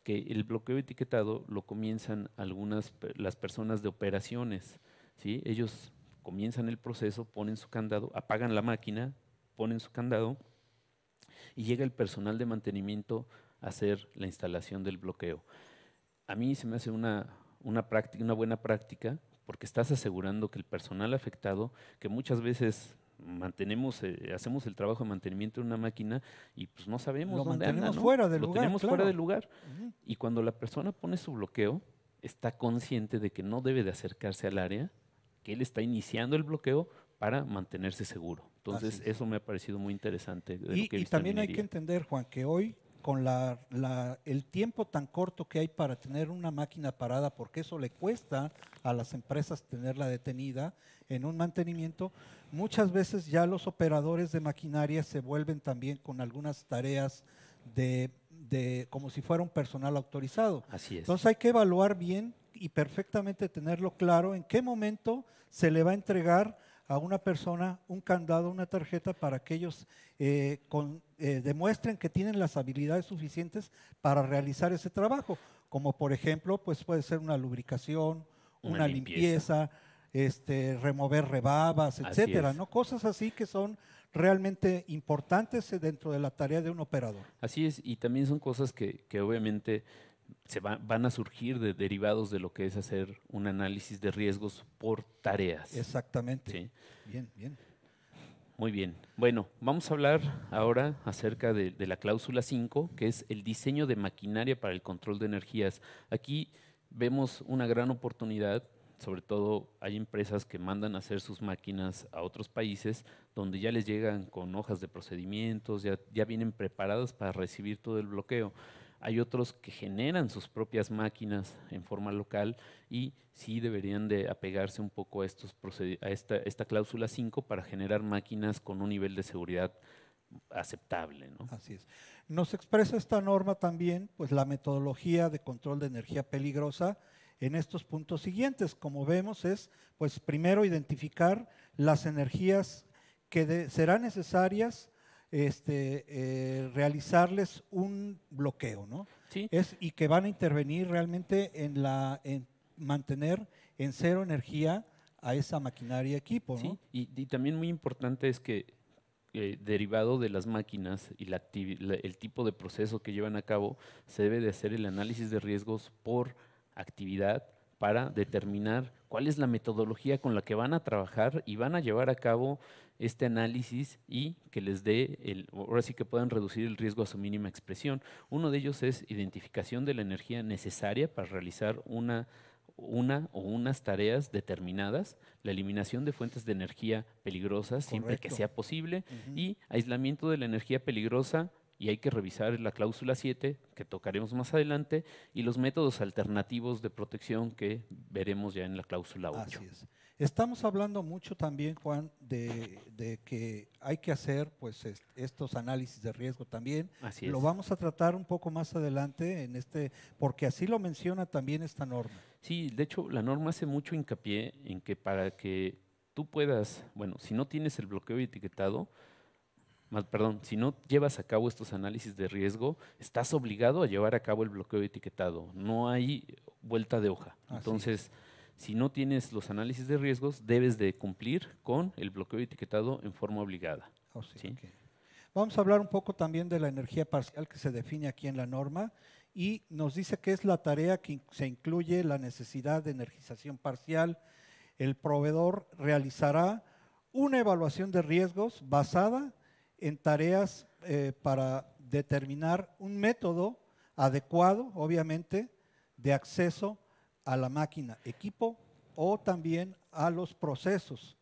que el bloqueo etiquetado lo comienzan algunas las personas de operaciones, ¿sí? Ellos comienzan el proceso, ponen su candado, apagan la máquina, ponen su candado y llega el personal de mantenimiento a hacer la instalación del bloqueo. A mí se me hace una, una, práctica, una buena práctica porque estás asegurando que el personal afectado, que muchas veces mantenemos, eh, hacemos el trabajo de mantenimiento de una máquina y pues no sabemos dónde fuera del lo tenemos fuera del lugar. Y cuando la persona pone su bloqueo, está consciente de que no debe de acercarse al área que él está iniciando el bloqueo para mantenerse seguro. Entonces, eso me ha parecido muy interesante. y, también hay que entender, Juan, que hoy con la, el tiempo tan corto que hay para tener una máquina parada, porque eso le cuesta a las empresas tenerla detenida en un mantenimiento, muchas veces ya los operadores de maquinaria se vuelven también con algunas tareas de, como si fuera un personal autorizado. Así es. Entonces hay que evaluar bien y perfectamente tenerlo claro en qué momento se le va a entregar a una persona un candado, una tarjeta para que ellos eh, eh, demuestren que tienen las habilidades suficientes para realizar ese trabajo, como por ejemplo, pues puede ser una lubricación, una, limpieza, este, remover rebabas, etcétera, ¿no? Cosas así que son realmente importantes eh, dentro de la tarea de un operador. Así es, y también son cosas que, que obviamente se van a surgir de derivados de lo que es hacer un análisis de riesgos por tareas. Exactamente. Bien, bien. Muy bien. Bueno, vamos a hablar ahora acerca de, la cláusula 5, que es el diseño de maquinaria para el control de energías. Aquí vemos una gran oportunidad sobre todo hay empresas que mandan a hacer sus máquinas a otros países donde ya les llegan con hojas de procedimientos, ya, ya, vienen preparadas para recibir todo el bloqueo hay otros que generan sus propias máquinas en forma local y sí deberían de apegarse un poco a, estos a esta, esta, cláusula 5 para generar máquinas con un nivel de seguridad aceptable. Así es. Nos expresa esta norma también pues, la metodología de control de energía peligrosa en estos puntos siguientes. Como vemos es, pues primero identificar las energías que serán necesarias este, eh, realizarles un bloqueo, ¿no? Es, y que van a intervenir realmente en, la, mantener en cero energía a esa maquinaria equipo, ¿no? Y, también muy importante es que eh, derivado de las máquinas y el tipo de proceso que llevan a cabo, se debe de hacer el análisis de riesgos por actividad, para determinar cuál es la metodología con la que van a trabajar y van a llevar a cabo este análisis y que les dé, el, ahora sí que puedan reducir el riesgo a su mínima expresión. Uno de ellos es identificación de la energía necesaria para realizar una una o unas tareas determinadas, la eliminación de fuentes de energía peligrosas siempre que sea posible y aislamiento de la energía peligrosa y hay que revisar la cláusula 7, que tocaremos más adelante, y los métodos alternativos de protección que veremos ya en la cláusula 8. Así es. Estamos hablando mucho también, Juan, de, que hay que hacer pues, estos análisis de riesgo también. Lo vamos a tratar un poco más adelante en este, porque así lo menciona también esta norma. Sí, de hecho, la norma hace mucho hincapié en que para que tú puedas, bueno, si no tienes el bloqueo etiquetado, perdón, si no llevas a cabo estos análisis de riesgo, estás obligado a llevar a cabo el bloqueo etiquetado. No hay vuelta de hoja. Entonces, si no tienes los análisis de riesgos, debes de cumplir con el bloqueo etiquetado en forma obligada. Oh, Vamos a hablar un poco también de la energía parcial que se define aquí en la norma y nos dice que es la tarea que se incluye la necesidad de energización parcial. El proveedor realizará una evaluación de riesgos basada en tareas eh, para determinar un método adecuado, obviamente, de acceso a la máquina, equipo o también a los procesos.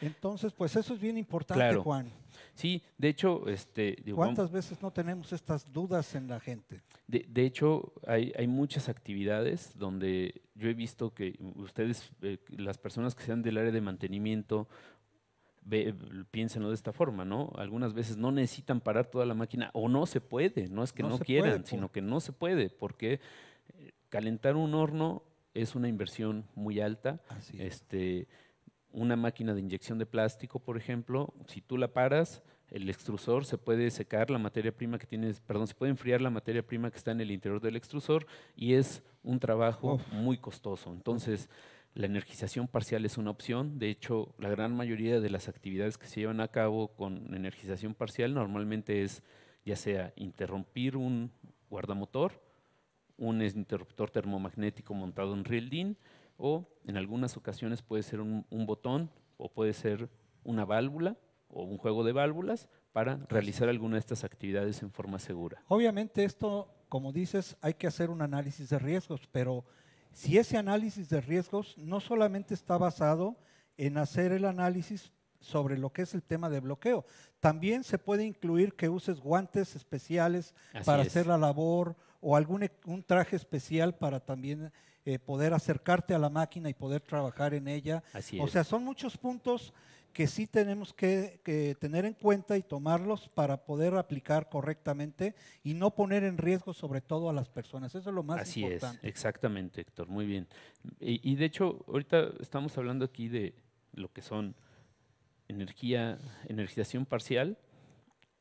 Entonces, pues eso es bien importante, Juan. Sí, de hecho, este. ¿Cuántas veces no tenemos estas dudas en la gente? De, hecho, hay, muchas actividades donde yo he visto que ustedes, eh, las personas que sean del área de mantenimiento ve, piénsenlo de esta forma, ¿no? Algunas veces no necesitan parar toda la máquina o no se puede, no es que no, quieran, pues. sino que no se puede, porque eh, calentar un horno es una inversión muy alta. este, una máquina de inyección de plástico, por ejemplo, si tú la paras, el extrusor se puede secar la materia prima que tienes, perdón, se puede enfriar la materia prima que está en el interior del extrusor y es un trabajo muy costoso. Entonces, la energización parcial es una opción. De hecho, la gran mayoría de las actividades que se llevan a cabo con energización parcial normalmente es ya sea interrumpir un guardamotor, un interruptor termomagnético montado en Rieldin o en algunas ocasiones puede ser un, un botón o puede ser una válvula o un juego de válvulas para realizar alguna de estas actividades en forma segura. Obviamente esto, como dices, hay que hacer un análisis de riesgos, pero si ese análisis de riesgos no solamente está basado en hacer el análisis sobre lo que es el tema de bloqueo, también se puede incluir que uses guantes especiales para hacer la labor o algún e, un traje especial para también eh, poder acercarte a la máquina y poder trabajar en ella. o sea, son muchos puntos que sí tenemos que, tener en cuenta y tomarlos para poder aplicar correctamente y no poner en riesgo sobre todo a las personas. Eso es lo más importante. Así es, exactamente, Héctor, muy bien. Y, de hecho, ahorita estamos hablando aquí de lo que son energía, energización parcial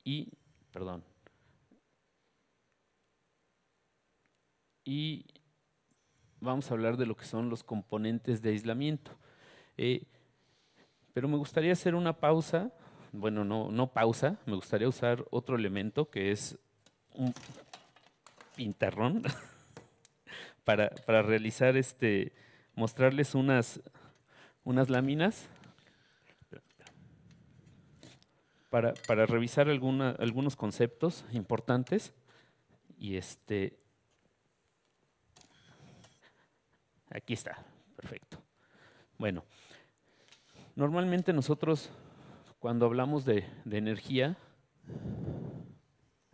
y, perdón, y vamos a hablar de lo que son los componentes de aislamiento. Eh, pero me gustaría hacer una pausa, bueno, no, no pausa, me gustaría usar otro elemento que es un pintarrón para, realizar este, mostrarles unas, unas láminas para, revisar algunos conceptos importantes y este aquí está, perfecto. Bueno, Normalmente nosotros, cuando hablamos de, energía,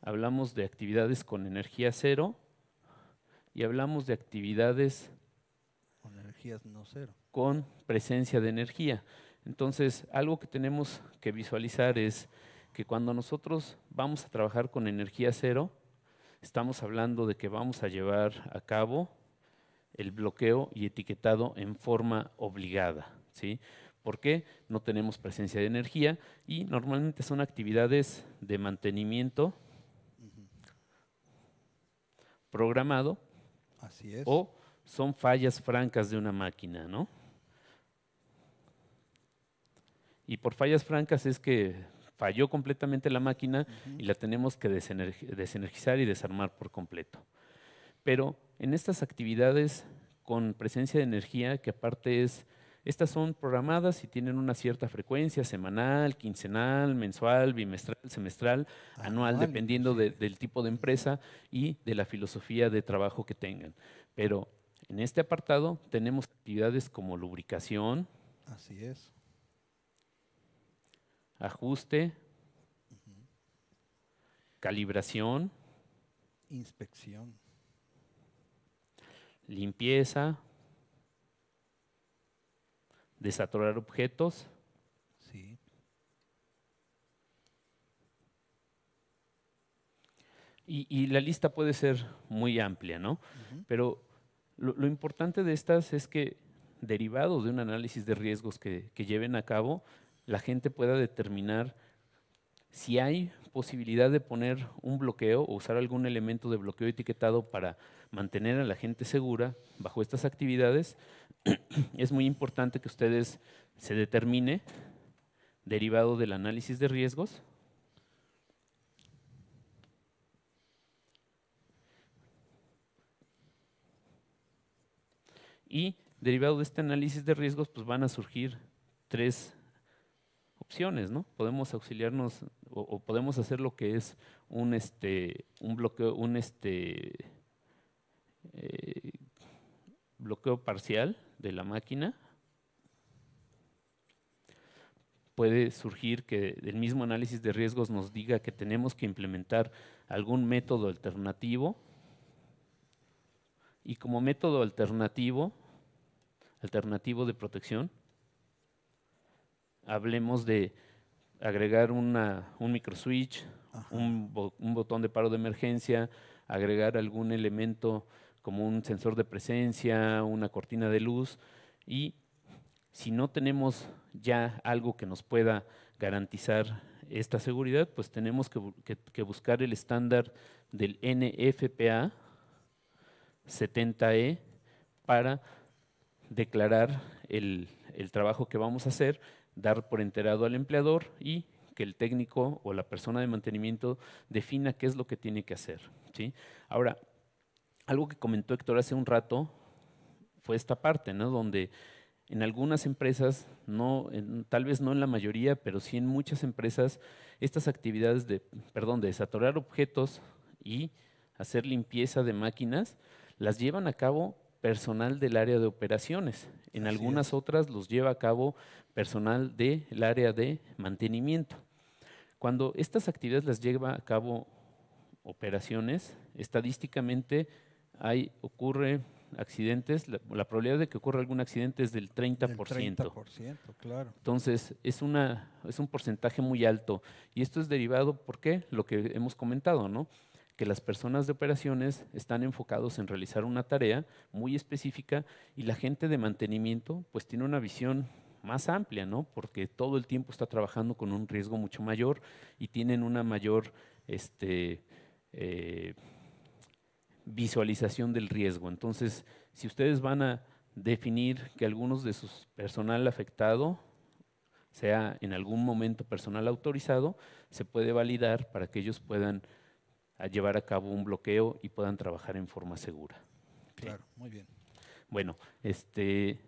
hablamos de actividades con energía cero y hablamos de actividades con no cero. Con presencia de energía. Entonces, algo que tenemos que visualizar es que cuando nosotros vamos a trabajar con energía cero, estamos hablando de que vamos a llevar a cabo el bloqueo y etiquetado en forma obligada, ¿sí? porque no tenemos presencia de energía y normalmente son actividades de mantenimiento programado o son fallas francas de una máquina, ¿no? Y por fallas francas es que falló completamente la máquina y la tenemos que desenergizar y desarmar por completo. Pero en estas actividades con presencia de energía, que aparte es estas son programadas y tienen una cierta frecuencia semanal, quincenal, mensual, bimestral, semestral, ah, anual, dependiendo pues. del tipo de empresa y de la filosofía de trabajo que tengan. Pero en este apartado tenemos actividades como lubricación. Así Ajuste. Calibración. Inspección. Limpieza desatorar objetos. Y, la lista puede ser muy amplia, ¿no? Pero lo, importante de estas es que, derivado de un análisis de riesgos que lleven a cabo, la gente pueda determinar si hay posibilidad de poner un bloqueo o usar algún elemento de bloqueo etiquetado para mantener a la gente segura bajo estas actividades es muy importante que ustedes se determine, derivado del análisis de riesgos, y derivado de este análisis de riesgos, pues van a surgir tres opciones, ¿no? Podemos auxiliarnos o, podemos hacer lo que es un este un bloqueo, un este eh, bloqueo parcial de la máquina, puede surgir que el mismo análisis de riesgos nos diga que tenemos que implementar algún método alternativo y como método alternativo, alternativo de protección, hablemos de agregar un microswitch, un, un botón de paro de emergencia, agregar algún elemento como un sensor de presencia, una cortina de luz, y si no tenemos ya algo que nos pueda garantizar esta seguridad, pues tenemos que, buscar el estándar del NFPA 70E para declarar el, el trabajo que vamos a hacer, dar por enterado al empleador y que el técnico o la persona de mantenimiento defina qué es lo que tiene que hacer. ¿sí? Ahora, algo que comentó Héctor hace un rato fue esta parte, ¿no? Donde en algunas empresas, no, tal vez no en la mayoría, pero sí en muchas empresas, estas actividades de, perdón, desatorar objetos y hacer limpieza de máquinas, las llevan a cabo personal del área de operaciones. En algunas otras los lleva a cabo personal del área de mantenimiento. Cuando estas actividades las lleva a cabo operaciones, estadísticamente hay, ocurre accidentes, la, probabilidad de que ocurra algún accidente es del 30%. por 30%, claro. Entonces, es, una, es un porcentaje muy alto. Y esto es derivado, porque Lo que hemos comentado, ¿no? Que las personas de operaciones están enfocados en realizar una tarea muy específica y la gente de mantenimiento, pues tiene una visión más amplia, ¿no? Porque todo el tiempo está trabajando con un riesgo mucho mayor y tienen una mayor, este, eh, visualización del riesgo. Entonces, si ustedes van a definir que algunos de sus personal afectado sea en algún momento personal autorizado, se puede validar para que ellos puedan ah, llevar a cabo un bloqueo y puedan trabajar en forma segura. Claro, muy bien. Bueno, este,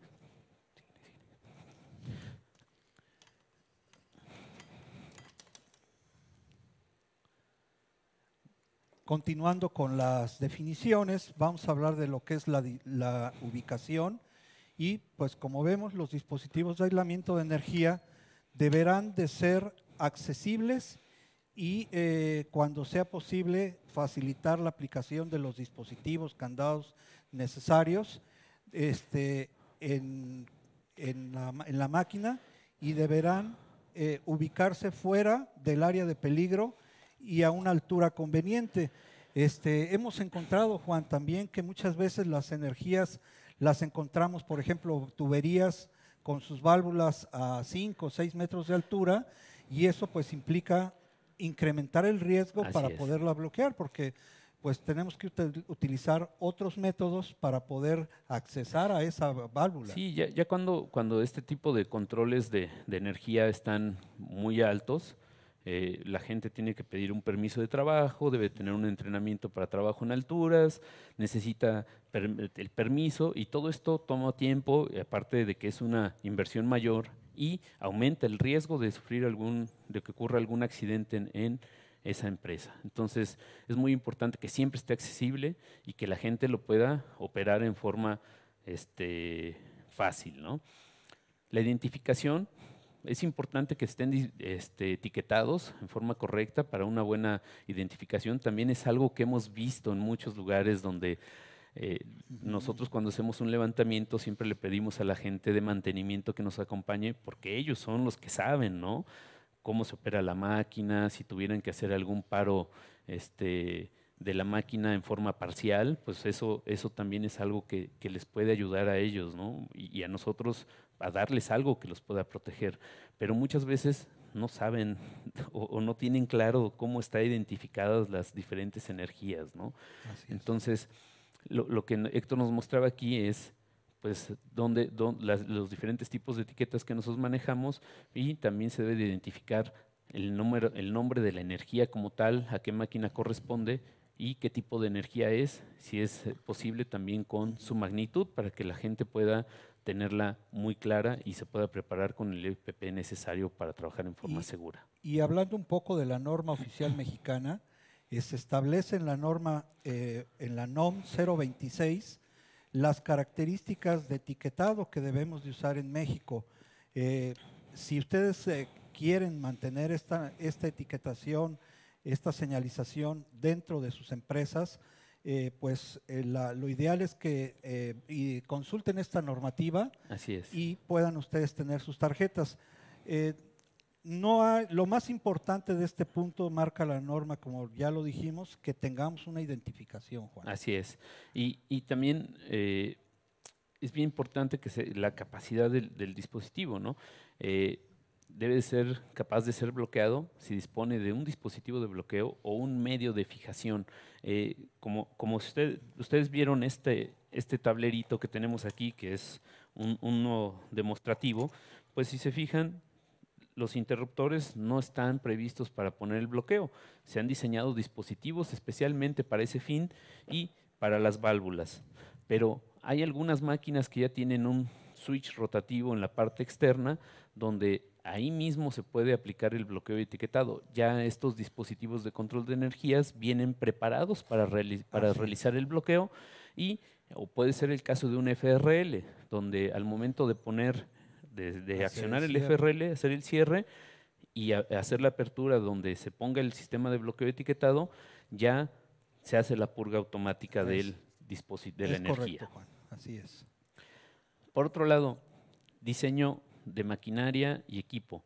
Continuando con las definiciones, vamos a hablar de lo que es la, ubicación y pues como vemos los dispositivos de aislamiento de energía deberán de ser accesibles y eh, cuando sea posible facilitar la aplicación de los dispositivos candados necesarios este, en, la, máquina y deberán eh, ubicarse fuera del área de peligro y a una altura conveniente. Este, hemos encontrado, Juan, también que muchas veces las energías las encontramos, por ejemplo, tuberías con sus válvulas a 5 o 6 metros de altura y eso pues implica incrementar el riesgo para poderla bloquear porque pues tenemos que utilizar otros métodos para poder accesar a esa válvula. Sí, ya, ya cuando, cuando este tipo de controles de, de energía están muy altos, eh, la gente tiene que pedir un permiso de trabajo, debe tener un entrenamiento para trabajo en alturas, necesita el permiso y todo esto toma tiempo, aparte de que es una inversión mayor y aumenta el riesgo de sufrir algún, de que ocurra algún accidente en, esa empresa. Entonces, es muy importante que siempre esté accesible y que la gente lo pueda operar en forma este, fácil. La identificación es importante que estén este, etiquetados en forma correcta para una buena identificación. También es algo que hemos visto en muchos lugares donde eh, nosotros cuando hacemos un levantamiento siempre le pedimos a la gente de mantenimiento que nos acompañe porque ellos son los que saben, ¿no? Cómo se opera la máquina, si tuvieran que hacer algún paro este, de la máquina en forma parcial, pues eso, eso también es algo que, les puede ayudar a ellos, ¿no? y, a nosotros a darles algo que los pueda proteger, pero muchas veces no saben o, no tienen claro cómo están identificadas las diferentes energías. ¿no? Entonces, lo, que Héctor nos mostraba aquí es pues donde, los diferentes tipos de etiquetas que nosotros manejamos y también se debe de identificar el, número, el nombre de la energía como tal, a qué máquina corresponde y qué tipo de energía es, si es posible también con su magnitud para que la gente pueda tenerla muy clara y se pueda preparar con el IPP necesario para trabajar en forma segura. Y hablando un poco de la norma oficial mexicana, eh, se establece eh, en la norma, en la NOM 026, las características de etiquetado que debemos de usar en México. Eh, si ustedes quieren mantener esta, esta etiquetación, esta señalización dentro de sus empresas, eh, pues eh, lo ideal es que eh, consulten esta normativa y puedan ustedes tener sus tarjetas. no lo más importante de este punto marca la norma, como ya lo dijimos, que tengamos una identificación, Juan. Así es. Y, también es bien importante que la capacidad del, dispositivo, ¿no? debe ser capaz de ser bloqueado si dispone de un dispositivo de bloqueo o un medio de fijación. Eh, como ustedes vieron este, este tablerito que tenemos aquí, que es un, uno demostrativo, pues si se fijan, los interruptores no están previstos para poner el bloqueo. Se han diseñado dispositivos especialmente para ese fin y para las válvulas. Pero hay algunas máquinas que ya tienen un switch rotativo en la parte externa donde ahí mismo se puede aplicar el bloqueo etiquetado. Ya estos dispositivos de control de energías vienen preparados para, realizar el bloqueo y o puede ser el caso de un FRL, donde al momento de poner, de, accionar el, FRL, hacer el cierre y hacer la apertura donde se ponga el sistema de bloqueo etiquetado, ya se hace la purga automática del de la energía. Así es. Por otro lado, diseño de maquinaria y equipo.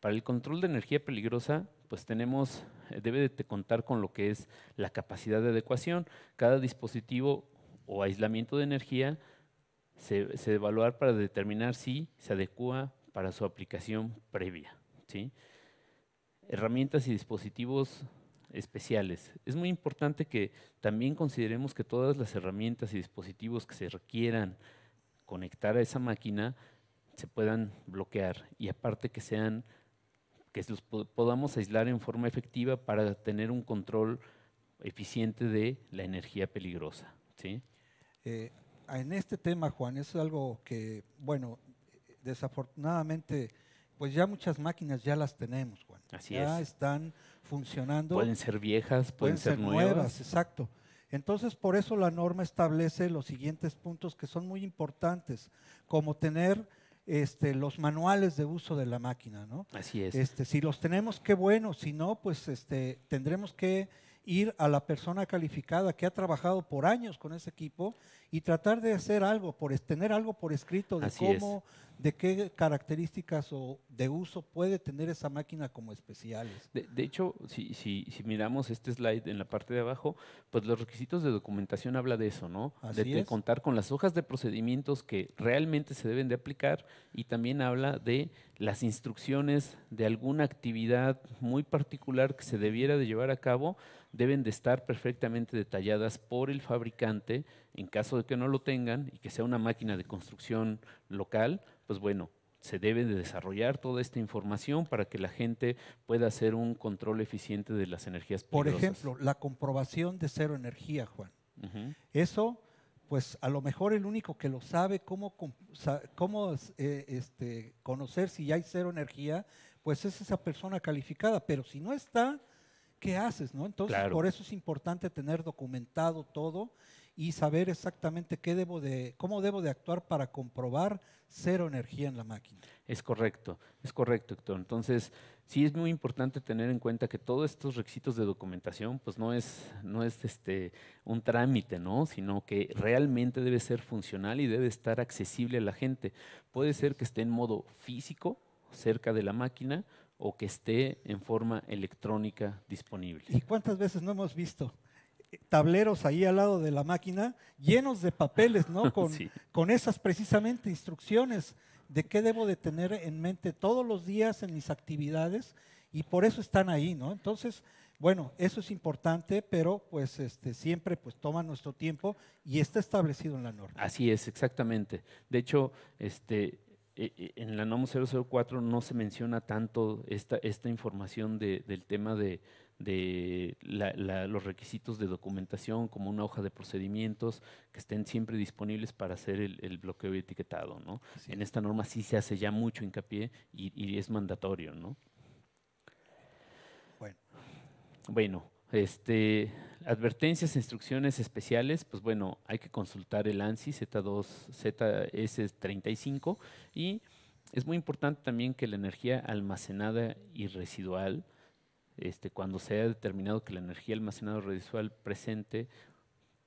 Para el control de energía peligrosa, pues tenemos, eh, debe de contar con lo que es la capacidad de adecuación. Cada dispositivo o aislamiento de energía se, se evaluar para determinar si se adecua para su aplicación previa. Herramientas y dispositivos especiales. Es muy importante que también consideremos que todas las herramientas y dispositivos que se requieran conectar a esa máquina se puedan bloquear y aparte que sean que los podamos aislar en forma efectiva para tener un control eficiente de la energía peligrosa. ¿sí? Eh, en este tema, Juan, es algo que, bueno, desafortunadamente, pues ya muchas máquinas ya las tenemos, Juan. Así ya están funcionando. Pueden ser viejas, pueden, pueden ser, nuevas. Exacto. Entonces, por eso la norma establece los siguientes puntos que son muy importantes, como tener este, los manuales de uso de la máquina, ¿no? Así es. Este, si los tenemos, qué bueno, si no, pues este, tendremos que ir a la persona calificada que ha trabajado por años con ese equipo y tratar de hacer algo, por tener algo por escrito de cómo, de qué características o de uso puede tener esa máquina como especiales. De, hecho, si, si, miramos este slide en la parte de abajo, pues los requisitos de documentación habla de eso, ¿no? de, contar con las hojas de procedimientos que realmente se deben de aplicar y también habla de las instrucciones de alguna actividad muy particular que se debiera de llevar a cabo deben de estar perfectamente detalladas por el fabricante en caso de que no lo tengan y que sea una máquina de construcción local, pues bueno, se debe de desarrollar toda esta información para que la gente pueda hacer un control eficiente de las energías peligrosas. Por ejemplo, la comprobación de cero energía, Juan. Eso, pues a lo mejor el único que lo sabe cómo, cómo eh, este, conocer si ya hay cero energía, pues es esa persona calificada. Pero si no está, qué haces, ¿no? Entonces, por eso es importante tener documentado todo y saber exactamente qué debo de, cómo debo de actuar para comprobar cero energía en la máquina. Es correcto, es correcto, Héctor. Entonces, sí es muy importante tener en cuenta que todos estos requisitos de documentación, pues no es, no es este, un trámite, ¿no? Sino que realmente debe ser funcional y debe estar accesible a la gente. Puede ser que esté en modo físico, cerca de la máquina, o que esté en forma electrónica disponible. ¿Y cuántas veces no hemos visto eh, tableros ahí al lado de la máquina llenos de papeles, ¿no? Con, con esas precisamente instrucciones de qué debo de tener en mente todos los días en mis actividades y por eso están ahí, ¿no? Entonces, bueno, eso es importante, pero pues este, siempre pues toma nuestro tiempo y está establecido en la norma. Así es, exactamente. De hecho, este, eh, eh, en la NOM 004 no se menciona tanto esta, esta información del tema de, los requisitos de documentación como una hoja de procedimientos que estén siempre disponibles para hacer el, bloqueo etiquetado. ¿no? En esta norma sí se hace ya mucho hincapié y, es mandatorio. ¿no? Bueno. Bueno, este, advertencias, instrucciones especiales, pues bueno, hay que consultar el ANSI Z2, ZS35 y es muy importante también que la energía almacenada y residual, este, cuando se haya determinado que la energía almacenada y residual presente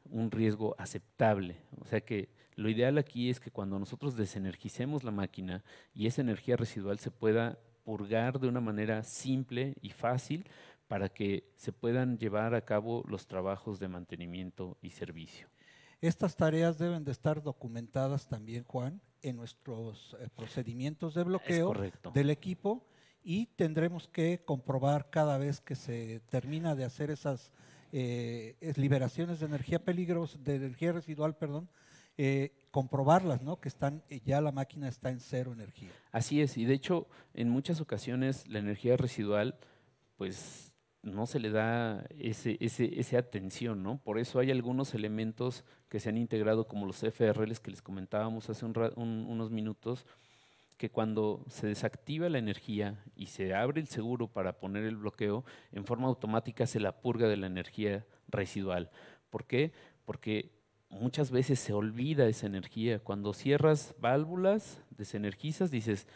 un riesgo aceptable, o sea que lo ideal aquí es que cuando nosotros desenergicemos la máquina y esa energía residual se pueda purgar de una manera simple y fácil para que se puedan llevar a cabo los trabajos de mantenimiento y servicio. Estas tareas deben de estar documentadas también, Juan, en nuestros eh, procedimientos de bloqueo del equipo y tendremos que comprobar cada vez que se termina de hacer esas eh, liberaciones de energía peligrosa, de energía residual, perdón, eh, comprobarlas, ¿no? Que están ya la máquina está en cero energía. Así es, y de hecho en muchas ocasiones la energía residual, pues no se le da esa atención, ¿no? Por eso hay algunos elementos que se han integrado, como los FRLs que les comentábamos hace unos minutos, que cuando se desactiva la energía y se abre el seguro para poner el bloqueo, en forma automática se la purga de la energía residual. ¿Por qué? Porque muchas veces se olvida esa energía. Cuando cierras válvulas, desenergizas, dices,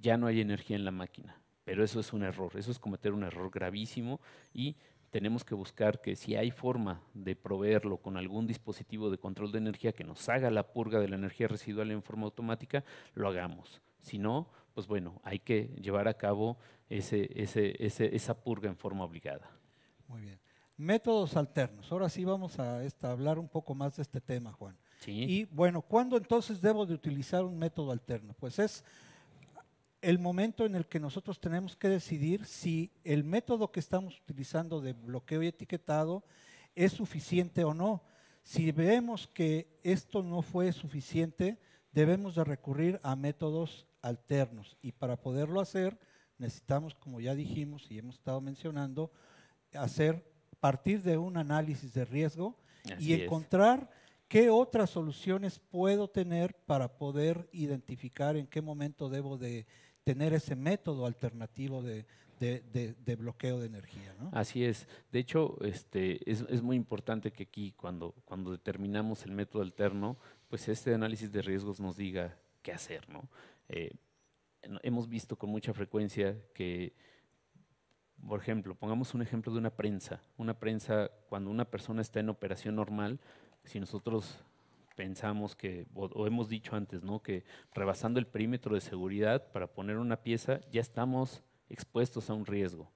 ya no hay energía en la máquina pero eso es un error, eso es cometer un error gravísimo y tenemos que buscar que si hay forma de proveerlo con algún dispositivo de control de energía que nos haga la purga de la energía residual en forma automática, lo hagamos. Si no, pues bueno, hay que llevar a cabo ese, ese, esa purga en forma obligada. Muy bien. Métodos alternos. Ahora sí vamos a hablar un poco más de este tema, Juan. Y bueno, ¿cuándo entonces debo de utilizar un método alterno? Pues es el momento en el que nosotros tenemos que decidir si el método que estamos utilizando de bloqueo y etiquetado es suficiente o no. Si vemos que esto no fue suficiente, debemos de recurrir a métodos alternos y para poderlo hacer necesitamos, como ya dijimos y hemos estado mencionando, hacer partir de un análisis de riesgo y encontrar ¿Qué otras soluciones puedo tener para poder identificar en qué momento debo de tener ese método alternativo de, bloqueo de energía. Así es. De hecho, este, es, muy importante que aquí, cuando, cuando determinamos el método alterno, pues este análisis de riesgos nos diga qué hacer. Eh, hemos visto con mucha frecuencia que, por ejemplo, pongamos un ejemplo de una prensa. Una prensa, cuando una persona está en operación normal, si nosotros pensamos que, o, hemos dicho antes, ¿no? que rebasando el perímetro de seguridad para poner una pieza ya estamos expuestos a un riesgo.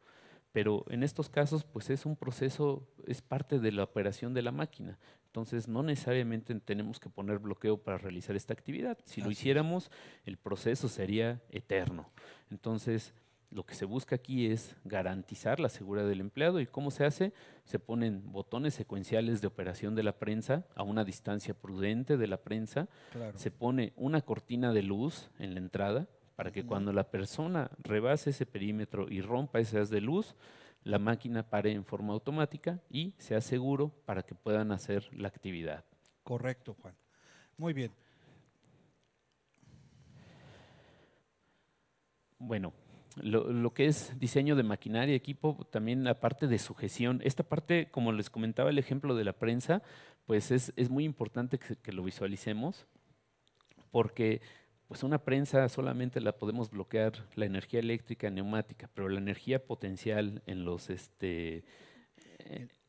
Pero en estos casos, pues es un proceso, es parte de la operación de la máquina. Entonces, no necesariamente tenemos que poner bloqueo para realizar esta actividad. Si lo hiciéramos, el proceso sería eterno. Entonces, lo que se busca aquí es garantizar la seguridad del empleado. ¿Y cómo se hace? Se ponen botones secuenciales de operación de la prensa a una distancia prudente de la prensa. Se pone una cortina de luz en la entrada para que cuando la persona rebase ese perímetro y rompa ese haz de luz, la máquina pare en forma automática y sea seguro para que puedan hacer la actividad. Correcto, Juan. Muy bien. Bueno, lo, que es diseño de maquinaria, equipo, también la parte de sujeción. Esta parte, como les comentaba el ejemplo de la prensa, pues es, muy importante que, lo visualicemos, porque pues una prensa solamente la podemos bloquear la energía eléctrica neumática, pero la energía potencial en los, este,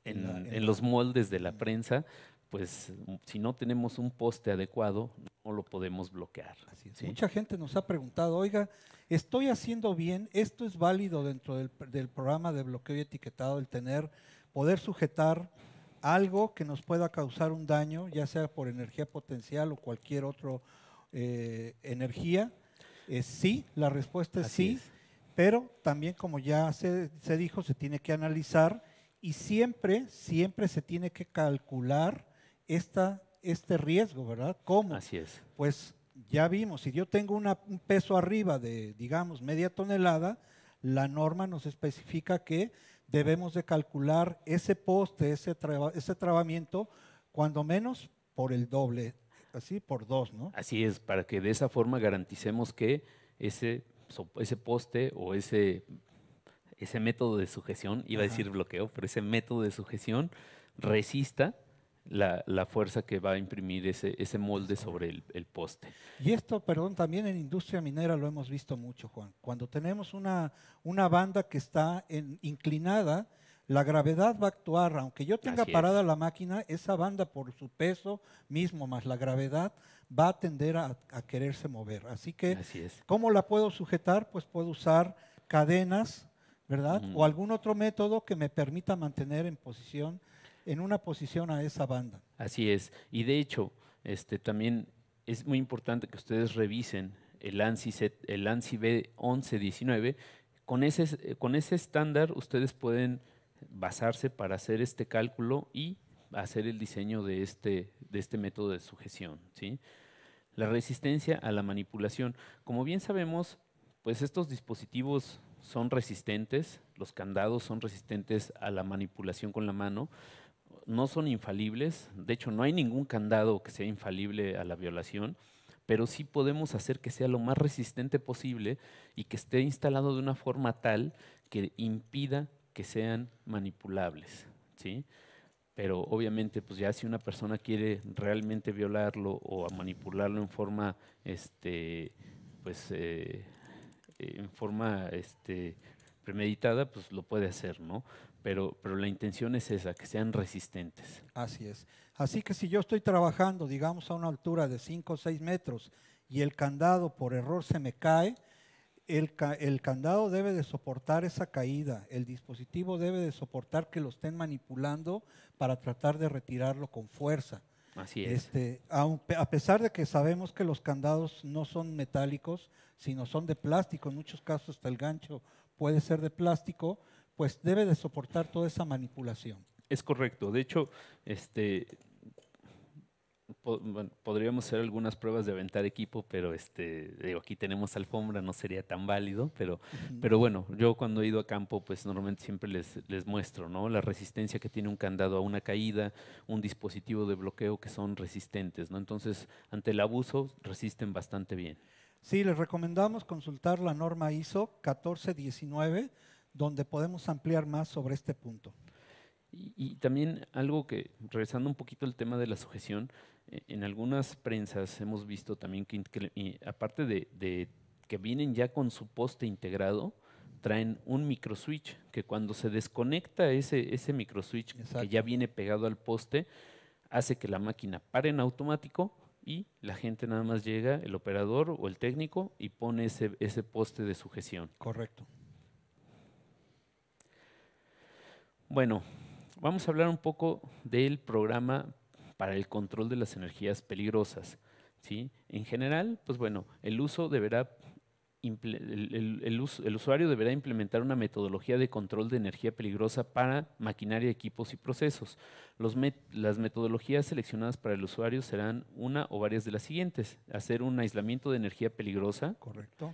en, los moldes de la prensa, pues si no tenemos un poste adecuado, no lo podemos bloquear. Mucha gente nos ha preguntado, oiga, estoy haciendo bien, esto es válido dentro del, programa de bloqueo y etiquetado, el tener, poder sujetar algo que nos pueda causar un daño, ya sea por energía potencial o cualquier otra eh, energía. Eh, sí, la respuesta es sí, pero también como ya se, dijo, se tiene que analizar y siempre, siempre se tiene que calcular esta, este riesgo, ¿verdad? ¿Cómo? Así es. Pues ya vimos, si yo tengo un peso arriba de, digamos, media tonelada, la norma nos especifica que debemos de calcular ese poste, ese, ese trabamiento, cuando menos por el doble, así por dos, ¿no? Así es, para que de esa forma garanticemos que ese, poste o ese, método de sujeción, iba a decir bloqueo, pero ese método de sujeción resista la, fuerza que va a imprimir ese, molde sobre el, poste. Y esto, perdón, también en industria minera lo hemos visto mucho, Juan. Cuando tenemos una, banda que está inclinada, la gravedad va a actuar, aunque yo tenga parada la máquina, esa banda por su peso mismo más la gravedad va a tender a, quererse mover. Así que, ¿cómo la puedo sujetar? Pues puedo usar cadenas, ¿verdad? O algún otro método que me permita mantener en posición en una posición a esa banda. Así es. Y de hecho, este, también es muy importante que ustedes revisen el ANSI, el ANSI B1119. Con ese, con ese estándar ustedes pueden basarse para hacer este cálculo y hacer el diseño de este, de este método de sujeción. ¿sí? La resistencia a la manipulación. Como bien sabemos, pues estos dispositivos son resistentes, los candados son resistentes a la manipulación con la mano, no son infalibles, de hecho no hay ningún candado que sea infalible a la violación, pero sí podemos hacer que sea lo más resistente posible y que esté instalado de una forma tal que impida que sean manipulables, ¿sí? Pero obviamente, pues ya si una persona quiere realmente violarlo o manipularlo en forma, este, pues, eh, eh, en forma, este, premeditada, pues lo puede hacer, ¿no? pero, la intención es esa, que sean resistentes. Así es. Así que si yo estoy trabajando, digamos, a una altura de 5 o 6 metros y el candado por error se me cae, el, candado debe de soportar esa caída, el dispositivo debe de soportar que lo estén manipulando para tratar de retirarlo con fuerza. Así es. Este, a pesar de que sabemos que los candados no son metálicos, sino son de plástico, en muchos casos hasta el gancho puede ser de plástico, pues debe de soportar toda esa manipulación. Es correcto. De hecho, este, podríamos hacer algunas pruebas de aventar equipo, pero este, aquí tenemos alfombra, no sería tan válido, pero, pero bueno, yo cuando he ido a campo, pues normalmente siempre les, les muestro ¿no? la resistencia que tiene un candado a una caída, un dispositivo de bloqueo que son resistentes. ¿no? Entonces, ante el abuso, resisten bastante bien. Sí, les recomendamos consultar la norma ISO 1419 donde podemos ampliar más sobre este punto. Y, también algo que, regresando un poquito al tema de la sujeción, eh, en algunas prensas hemos visto también que, eh, aparte de, que vienen ya con su poste integrado, traen un microswitch que cuando se desconecta ese, ese micro que ya viene pegado al poste, hace que la máquina pare en automático y la gente nada más llega, el operador o el técnico, y pone ese poste de sujeción. Correcto. Bueno, vamos a hablar un poco del programa para el control de las energías peligrosas. ¿sí? En general, pues bueno, el uso deberá usuario deberá implementar una metodología de control de energía peligrosa para maquinaria, equipos y procesos. Los las metodologías seleccionadas para el usuario serán una o varias de las siguientes. Hacer un aislamiento de energía peligrosa. Correcto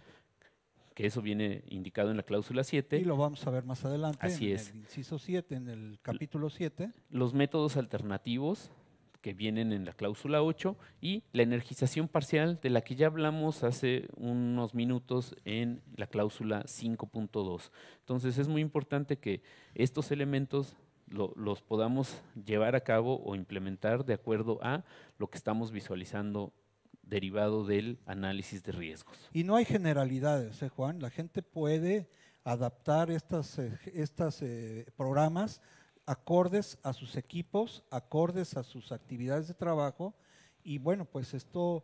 que eso viene indicado en la cláusula 7. Y lo vamos a ver más adelante. Así en El inciso 7, en el capítulo 7. Los métodos alternativos que vienen en la cláusula 8 y la energización parcial de la que ya hablamos hace unos minutos en la cláusula 5.2. Entonces es muy importante que estos elementos los podamos llevar a cabo o implementar de acuerdo a lo que estamos visualizando derivado del análisis de riesgos. Y no hay generalidades, ¿eh, Juan. La gente puede adaptar estos estas, eh, eh, programas acordes a sus equipos, acordes a sus actividades de trabajo. Y bueno, pues esto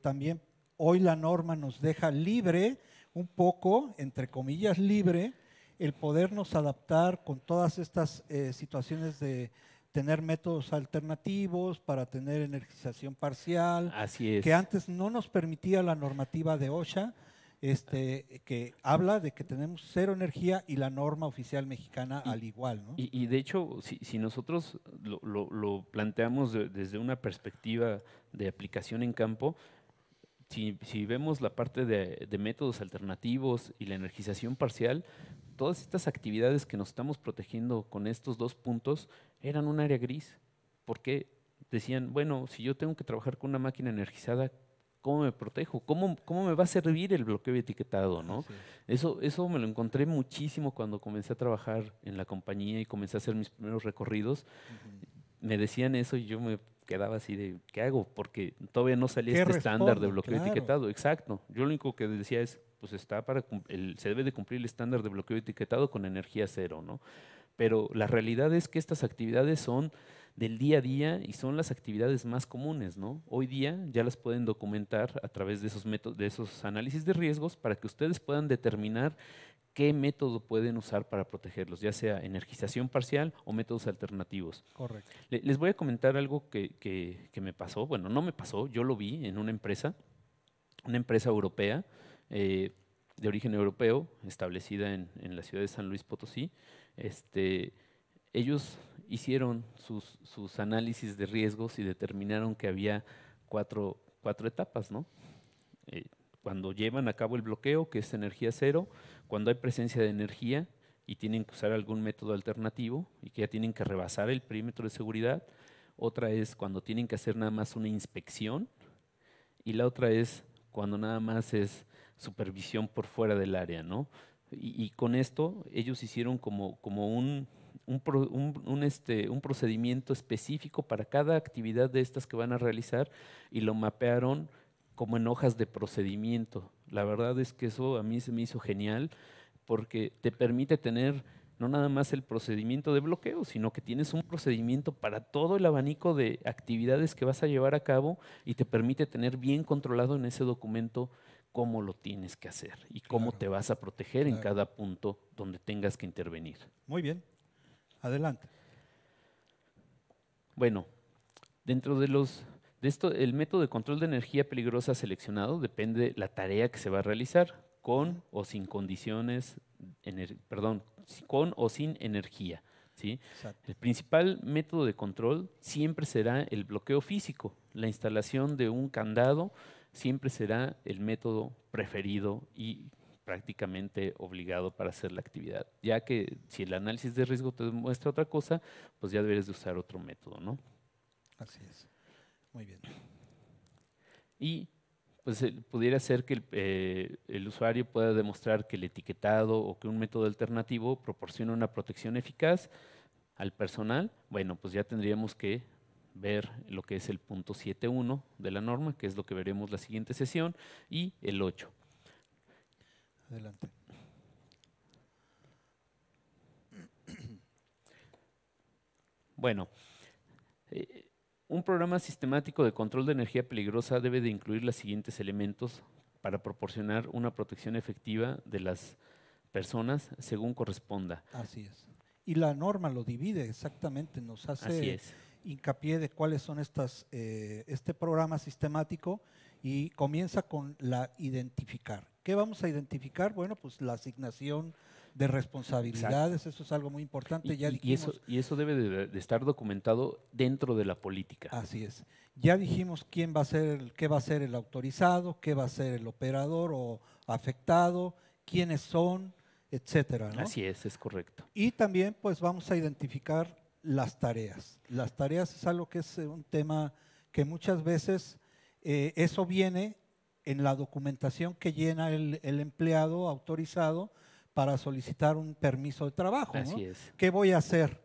también hoy la norma nos deja libre, un poco, entre comillas, libre, el podernos adaptar con todas estas situaciones de tener métodos alternativos, para tener energización parcial. Así es. Que antes no nos permitía la normativa de OSHA, este, que habla de que tenemos cero energía y la norma oficial mexicana al igual. Y, de hecho, si, nosotros lo, planteamos desde una perspectiva de aplicación en campo, si, vemos la parte de métodos alternativos y la energización parcial, todas estas actividades que nos estamos protegiendo con estos dos puntos eran un área gris, porque decían, bueno, si yo tengo que trabajar con una máquina energizada, ¿cómo me protejo? ¿Cómo, cómo me va a servir el bloqueo etiquetado? ¿no? Eso, eso me lo encontré muchísimo cuando comencé a trabajar en la compañía y comencé a hacer mis primeros recorridos. Me decían eso y yo me quedaba así de, ¿qué hago? Porque todavía no salía este estándar de bloqueo etiquetado. Exacto. Yo lo único que decía es, pues está para, el, se debe de cumplir el estándar de bloqueo etiquetado con energía cero, ¿no? pero la realidad es que estas actividades son del día a día y son las actividades más comunes, ¿no? Hoy día ya las pueden documentar a través de esos, métodos, de esos análisis de riesgos para que ustedes puedan determinar qué método pueden usar para protegerlos, ya sea energización parcial o métodos alternativos. Correcto. les voy a comentar algo que, me pasó, bueno, no me pasó, yo lo vi en una empresa, una empresa europea eh, de origen europeo establecida en la ciudad de San Luis Potosí, este, ellos hicieron sus, análisis de riesgos y determinaron que había cuatro, etapas, ¿no? Eh, cuando llevan a cabo el bloqueo, que es energía cero, cuando hay presencia de energía y tienen que usar algún método alternativo y que ya tienen que rebasar el perímetro de seguridad, otra es cuando tienen que hacer nada más una inspección y la otra es cuando nada más es supervisión por fuera del área, ¿no? Y, con esto ellos hicieron como, un, este, un procedimiento específico para cada actividad de estas que van a realizar y lo mapearon como en hojas de procedimiento. La verdad es que eso a mí se me hizo genial porque te permite tener no nada más el procedimiento de bloqueo, sino que tienes un procedimiento para todo el abanico de actividades que vas a llevar a cabo y te permite tener bien controlado en ese documento cómo lo tienes que hacer y cómo te vas a proteger en cada punto donde tengas que intervenir. Muy bien, adelante. Bueno, dentro de los de esto, el método de control de energía peligrosa seleccionado depende de la tarea que se va a realizar, con o sin condiciones, perdón, con o sin energía. ¿sí? El principal método de control siempre será el bloqueo físico, la instalación de un candado siempre será el método preferido y prácticamente obligado para hacer la actividad, ya que si el análisis de riesgo te muestra otra cosa, pues ya deberes de usar otro método, ¿no? Así es. Muy bien. Y pues pudiera ser que el, eh, el, usuario pueda demostrar que el etiquetado o que un método alternativo proporciona una protección eficaz al personal, bueno, pues ya tendríamos que ver lo que es el punto 7.1 de la norma, que es lo que veremos la siguiente sesión, y el 8. Adelante. Bueno, eh, un programa sistemático de control de energía peligrosa debe de incluir los siguientes elementos para proporcionar una protección efectiva de las personas según corresponda. Así es. Y la norma lo divide exactamente, nos hace Así es hincapié de cuáles son estas, eh, este programa sistemático y comienza con la identificar. ¿Qué vamos a identificar? Bueno, pues la asignación de responsabilidades, eso es algo muy importante. Y, ya y, eso, y eso debe de, estar documentado dentro de la política. Así es. Ya dijimos quién va a ser, el, qué va a ser el autorizado, qué va a ser el operador o afectado, quiénes son, etcétera. Así es, es correcto. Y también pues vamos a identificar las tareas. Las tareas es algo que es eh, un tema que muchas veces eh, eso viene en la documentación que llena el, empleado autorizado para solicitar un permiso de trabajo. Así es. ¿Qué voy a hacer?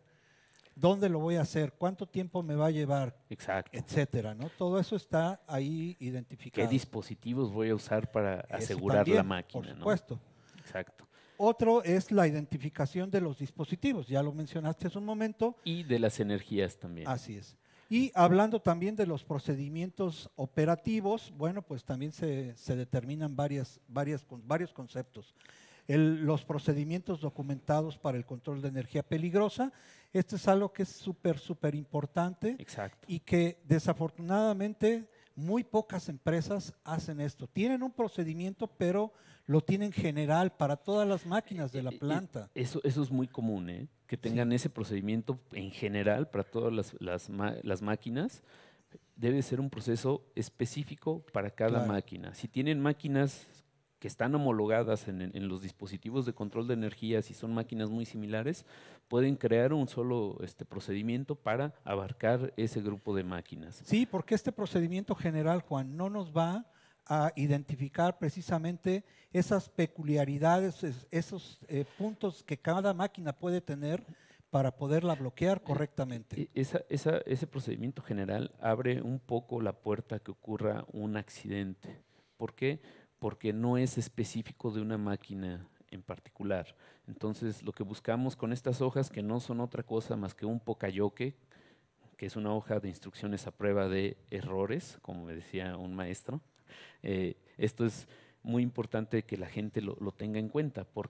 ¿Dónde lo voy a hacer? ¿Cuánto tiempo me va a llevar? Exacto. Etcétera, ¿no? Todo eso está ahí identificado. ¿Qué dispositivos voy a usar para asegurar la máquina? Por supuesto. Exacto. Otro es la identificación de los dispositivos, ya lo mencionaste hace un momento. Y de las energías también. Así es. Y hablando también de los procedimientos operativos, bueno, pues también se, determinan varias, varias, varios conceptos. los procedimientos documentados para el control de energía peligrosa. Esto es algo que es súper, súper importante Exacto. y que desafortunadamente muy pocas empresas hacen esto. Tienen un procedimiento, pero lo tienen general para todas las máquinas de la eh, eh, planta. Eso, eso es muy común, ¿eh? que tengan ese procedimiento en general para todas las, máquinas. Debe ser un proceso específico para cada máquina. Si tienen máquinas que están homologadas en, en, los dispositivos de control de energía, si son máquinas muy similares, pueden crear un solo este, procedimiento para abarcar ese grupo de máquinas. Sí, porque este procedimiento general, Juan, no nos va a identificar precisamente esas peculiaridades, esos eh, puntos que cada máquina puede tener para poderla bloquear correctamente. E, e, esa, ese procedimiento general abre un poco la puerta que ocurra un accidente. ¿Por qué? Porque no es específico de una máquina en particular. Entonces, lo que buscamos con estas hojas, que no son otra cosa más que un pocayoque, que es una hoja de instrucciones a prueba de errores, como me decía un maestro, eh, esto es muy importante que la gente lo, tenga en cuenta. ¿Por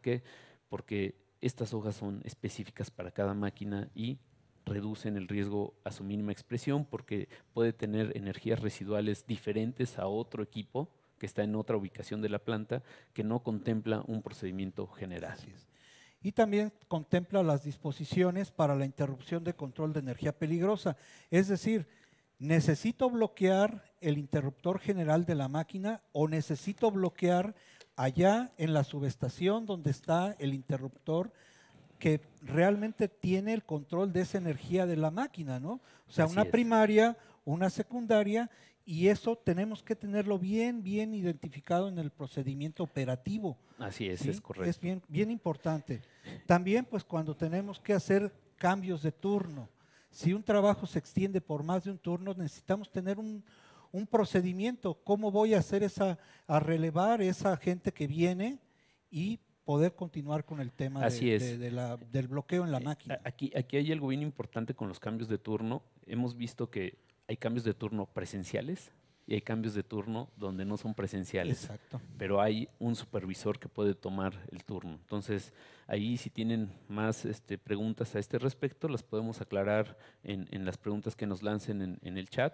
Porque estas hojas son específicas para cada máquina y reducen el riesgo a su mínima expresión porque puede tener energías residuales diferentes a otro equipo que está en otra ubicación de la planta que no contempla un procedimiento general. Y también contempla las disposiciones para la interrupción de control de energía peligrosa. Es decir, necesito bloquear el interruptor general de la máquina o necesito bloquear allá en la subestación donde está el interruptor que realmente tiene el control de esa energía de la máquina, ¿no? O sea, una primaria, una secundaria, y eso tenemos que tenerlo bien, bien identificado en el procedimiento operativo. Así es, es correcto. Es bien, bien importante. También, pues, cuando tenemos que hacer cambios de turno, si un trabajo se extiende por más de un turno, necesitamos tener un, un procedimiento. ¿Cómo voy a hacer esa, a relevar esa gente que viene y poder continuar con el tema del bloqueo en la eh, máquina? Aquí, aquí hay algo bien importante con los cambios de turno. Hemos visto que hay cambios de turno presenciales y hay cambios de turno donde no son presenciales. Exacto. Pero hay un supervisor que puede tomar el turno. Entonces, ahí si tienen más este, preguntas a este respecto, las podemos aclarar en, las preguntas que nos lancen en, el chat.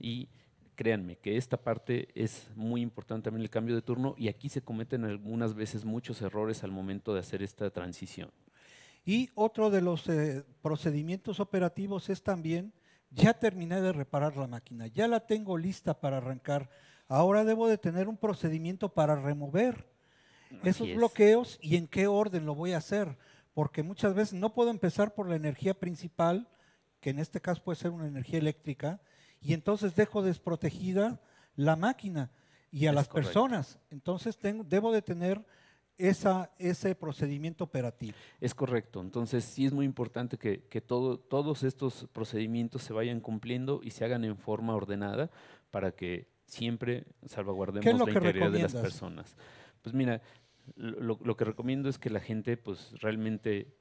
Y créanme que esta parte es muy importante también el cambio de turno y aquí se cometen algunas veces muchos errores al momento de hacer esta transición. Y otro de los eh, procedimientos operativos es también ya terminé de reparar la máquina, ya la tengo lista para arrancar, ahora debo de tener un procedimiento para remover esos bloqueos y en qué orden lo voy a hacer, porque muchas veces no puedo empezar por la energía principal, que en este caso puede ser una energía eléctrica, y entonces dejo desprotegida la máquina y a las personas. Entonces tengo, debo de tener esa, ese procedimiento operativo. Es correcto. Entonces, sí es muy importante que, todo, todos estos procedimientos se vayan cumpliendo y se hagan en forma ordenada para que siempre salvaguardemos la integridad de las personas. Pues mira, lo, que recomiendo es que la gente pues realmente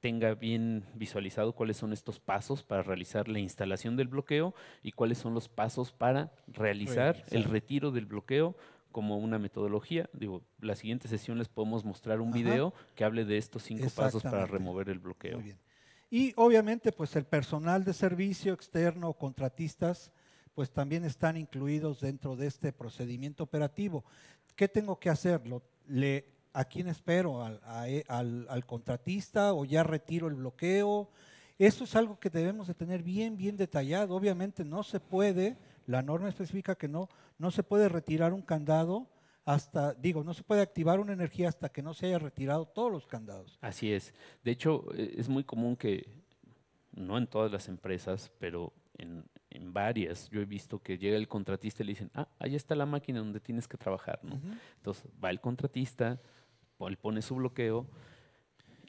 tenga bien visualizado cuáles son estos pasos para realizar la instalación del bloqueo y cuáles son los pasos para realizar el retiro del bloqueo como una metodología. Digo, la siguiente sesión les podemos mostrar un video que hable de estos cinco pasos para remover el bloqueo. bien. Y obviamente, pues el personal de servicio externo, contratistas, pues también están incluidos dentro de este procedimiento operativo. ¿Qué tengo que hacer? ¿A quién espero? E, ¿Al, al contratista o ya retiro el bloqueo? Eso es algo que debemos de tener bien, bien detallado. Obviamente no se puede, la norma específica que no no se puede retirar un candado hasta, digo, no se puede activar una energía hasta que no se haya retirado todos los candados. Así es. De hecho, e, es muy común que, no en todas las empresas, pero en, varias, yo he visto que llega el contratista y le dicen, ah, ahí está la máquina donde tienes que trabajar, ¿no? Entonces va el contratista, él pone su bloqueo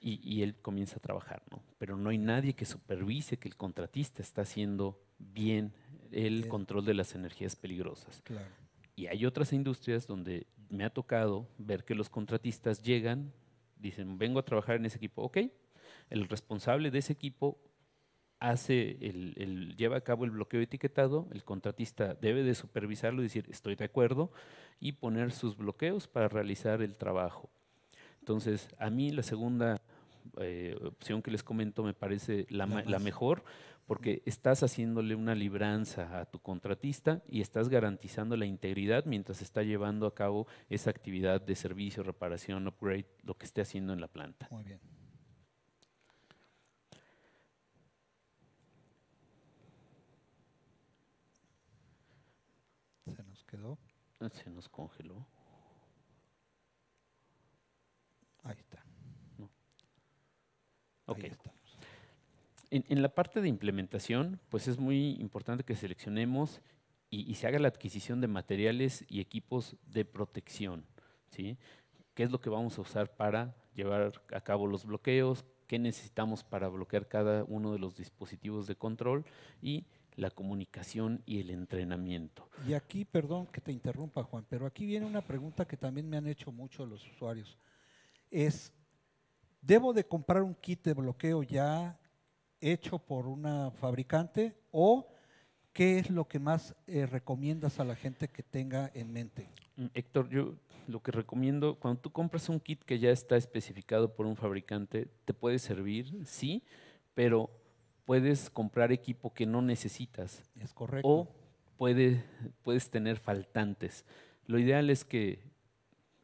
y, y, él comienza a trabajar, ¿no? Pero no hay nadie que supervise que el contratista está haciendo bien el control de las energías peligrosas. Y hay otras industrias donde me ha tocado ver que los contratistas llegan, dicen, vengo a trabajar en ese equipo, ok, el responsable de ese equipo hace lleva a cabo el bloqueo etiquetado, el contratista debe de supervisarlo y decir estoy de acuerdo y poner sus bloqueos para realizar el trabajo. Entonces, a mí la segunda eh, opción que les comento me parece la, mejor, porque estás haciéndole una libranza a tu contratista y estás garantizando la integridad mientras está llevando a cabo esa actividad de servicio, reparación, upgrade, lo que esté haciendo en la planta. Muy bien. Se nos quedó. Ah, se nos congeló. Ahí está. En, la parte de implementación, pues es muy importante que seleccionemos y, se haga la adquisición de materiales y equipos de protección. ¿sí? ¿Qué es lo que vamos a usar para llevar a cabo los bloqueos? ¿Qué necesitamos para bloquear cada uno de los dispositivos de control? Y la comunicación y el entrenamiento. Y aquí, perdón que te interrumpa Juan, pero aquí viene una pregunta que también me han hecho mucho los usuarios. Es, ¿Debo de comprar un kit de bloqueo ya hecho por una fabricante o qué es lo que más eh, recomiendas a la gente que tenga en mente? Mm, Héctor, yo lo que recomiendo, cuando tú compras un kit que ya está especificado por un fabricante, te puede servir, sí, pero puedes comprar equipo que no necesitas. Es correcto. O puede, puedes tener faltantes. Lo ideal es que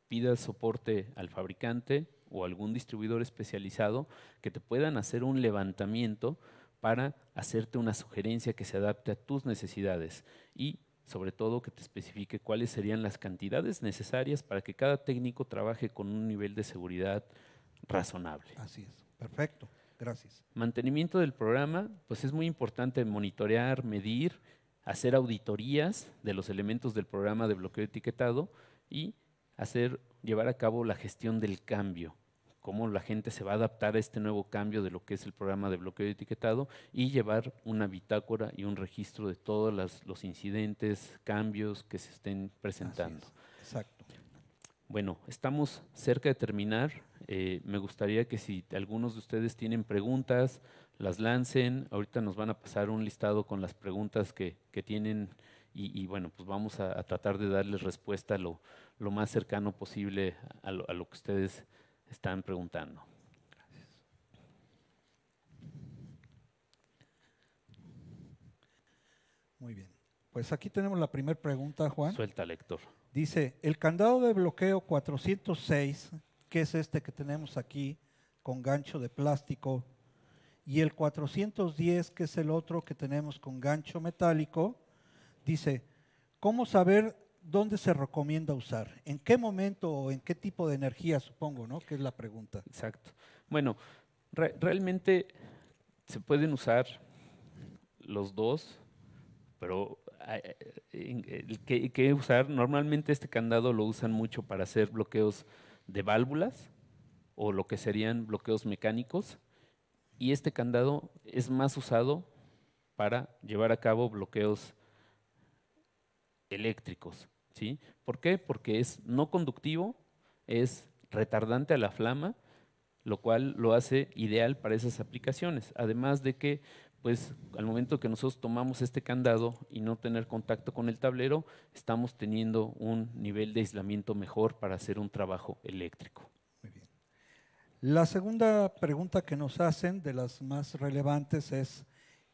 pidas soporte al fabricante, o algún distribuidor especializado que te puedan hacer un levantamiento para hacerte una sugerencia que se adapte a tus necesidades y sobre todo que te especifique cuáles serían las cantidades necesarias para que cada técnico trabaje con un nivel de seguridad razonable. Así es, perfecto, gracias. Mantenimiento del programa, pues es muy importante monitorear, medir, hacer auditorías de los elementos del programa de bloqueo etiquetado y hacer llevar a cabo la gestión del cambio, cómo la gente se va a adaptar a este nuevo cambio de lo que es el programa de bloqueo etiquetado y llevar una bitácora y un registro de todos los incidentes, cambios que se estén presentando. exacto. Bueno, estamos cerca de terminar. Eh, me gustaría que si algunos de ustedes tienen preguntas, las lancen. Ahorita nos van a pasar un listado con las preguntas que, tienen y, bueno, pues vamos a, a tratar de darles respuesta a lo, lo más cercano posible a lo, que ustedes están preguntando. Muy bien. Pues aquí tenemos la primera pregunta, Juan. Suelta, lector. Dice, el candado de bloqueo 406, que es este que tenemos aquí con gancho de plástico, y el 410, que es el otro que tenemos con gancho metálico, dice, ¿cómo saber dónde se recomienda usar? ¿En qué momento o en qué tipo de energía, supongo, ¿no? Que es la pregunta. Exacto. Bueno, realmente se pueden usar los dos, pero eh, el que, usar, normalmente este candado lo usan mucho para hacer bloqueos de válvulas o lo que serían bloqueos mecánicos, y este candado es más usado para llevar a cabo bloqueos eléctricos. ¿Por qué? Porque es no conductivo, es retardante a la flama, lo cual lo hace ideal para esas aplicaciones. Además de que, pues, al momento que nosotros tomamos este candado y no tener contacto con el tablero, estamos teniendo un nivel de aislamiento mejor para hacer un trabajo eléctrico. La segunda pregunta que nos hacen, de las más relevantes, es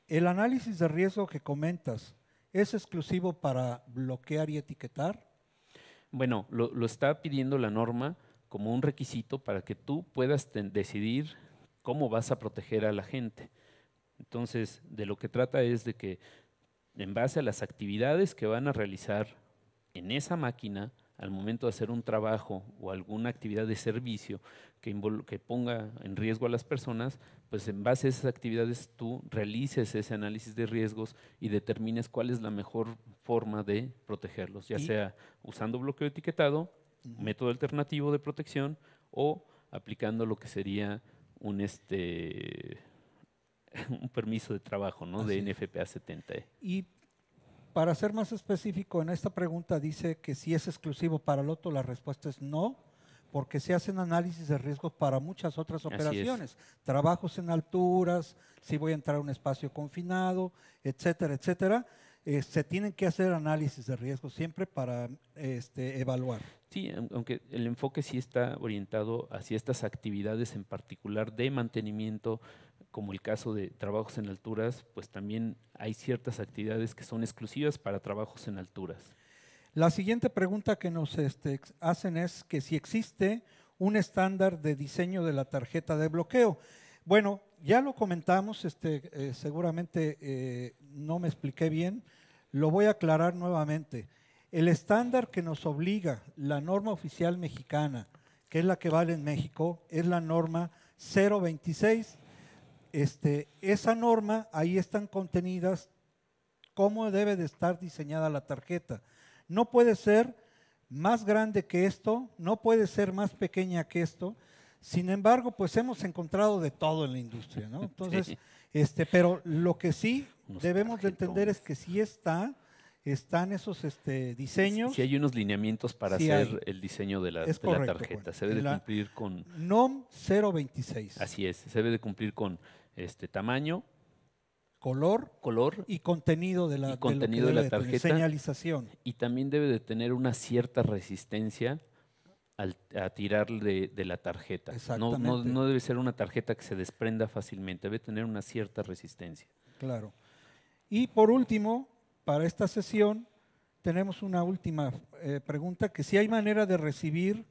el análisis de riesgo que comentas. ¿Es exclusivo para bloquear y etiquetar? Bueno, lo, está pidiendo la norma como un requisito para que tú puedas decidir cómo vas a proteger a la gente. Entonces, de lo que trata es de que en base a las actividades que van a realizar en esa máquina, al momento de hacer un trabajo o alguna actividad de servicio que, ponga en riesgo a las personas, pues en base a esas actividades tú realices ese análisis de riesgos y determines cuál es la mejor forma de protegerlos, ya sea usando bloqueo etiquetado, método alternativo de protección o aplicando lo que sería un este un permiso de trabajo, ¿no? de NFPA 70. E. Y para ser más específico, en esta pregunta dice que si es exclusivo para Loto, la respuesta es no, porque se hacen análisis de riesgos para muchas otras operaciones, trabajos en alturas, si voy a entrar a un espacio confinado, etcétera, etcétera. Eh, se tienen que hacer análisis de riesgo siempre para este, evaluar. Sí, aunque el enfoque sí está orientado hacia estas actividades en particular de mantenimiento, como el caso de trabajos en alturas, pues también hay ciertas actividades que son exclusivas para trabajos en alturas. La siguiente pregunta que nos este, hacen es que si existe un estándar de diseño de la tarjeta de bloqueo. Bueno, ya lo comentamos, este, eh, seguramente eh, no me expliqué bien, lo voy a aclarar nuevamente. El estándar que nos obliga la norma oficial mexicana, que es la que vale en México, es la norma 026 este, esa norma, ahí están contenidas cómo debe de estar diseñada la tarjeta. No puede ser más grande que esto, no puede ser más pequeña que esto. Sin embargo, pues hemos encontrado de todo en la industria, ¿no? Entonces, este, pero lo que sí debemos de entender es que sí está, están esos este, diseños. Si hay unos lineamientos para hacer el diseño de la, tarjeta, se debe de cumplir con... NOM 026. Así es, se debe de cumplir con este tamaño, color, color y contenido de la, de, la tarjeta, señalización. Y también debe de tener una cierta resistencia al, a tirar de, la tarjeta. No, no, debe ser una tarjeta que se desprenda fácilmente, debe tener una cierta resistencia. Claro. Y por último, para esta sesión, tenemos una última eh, pregunta, que si hay manera de recibir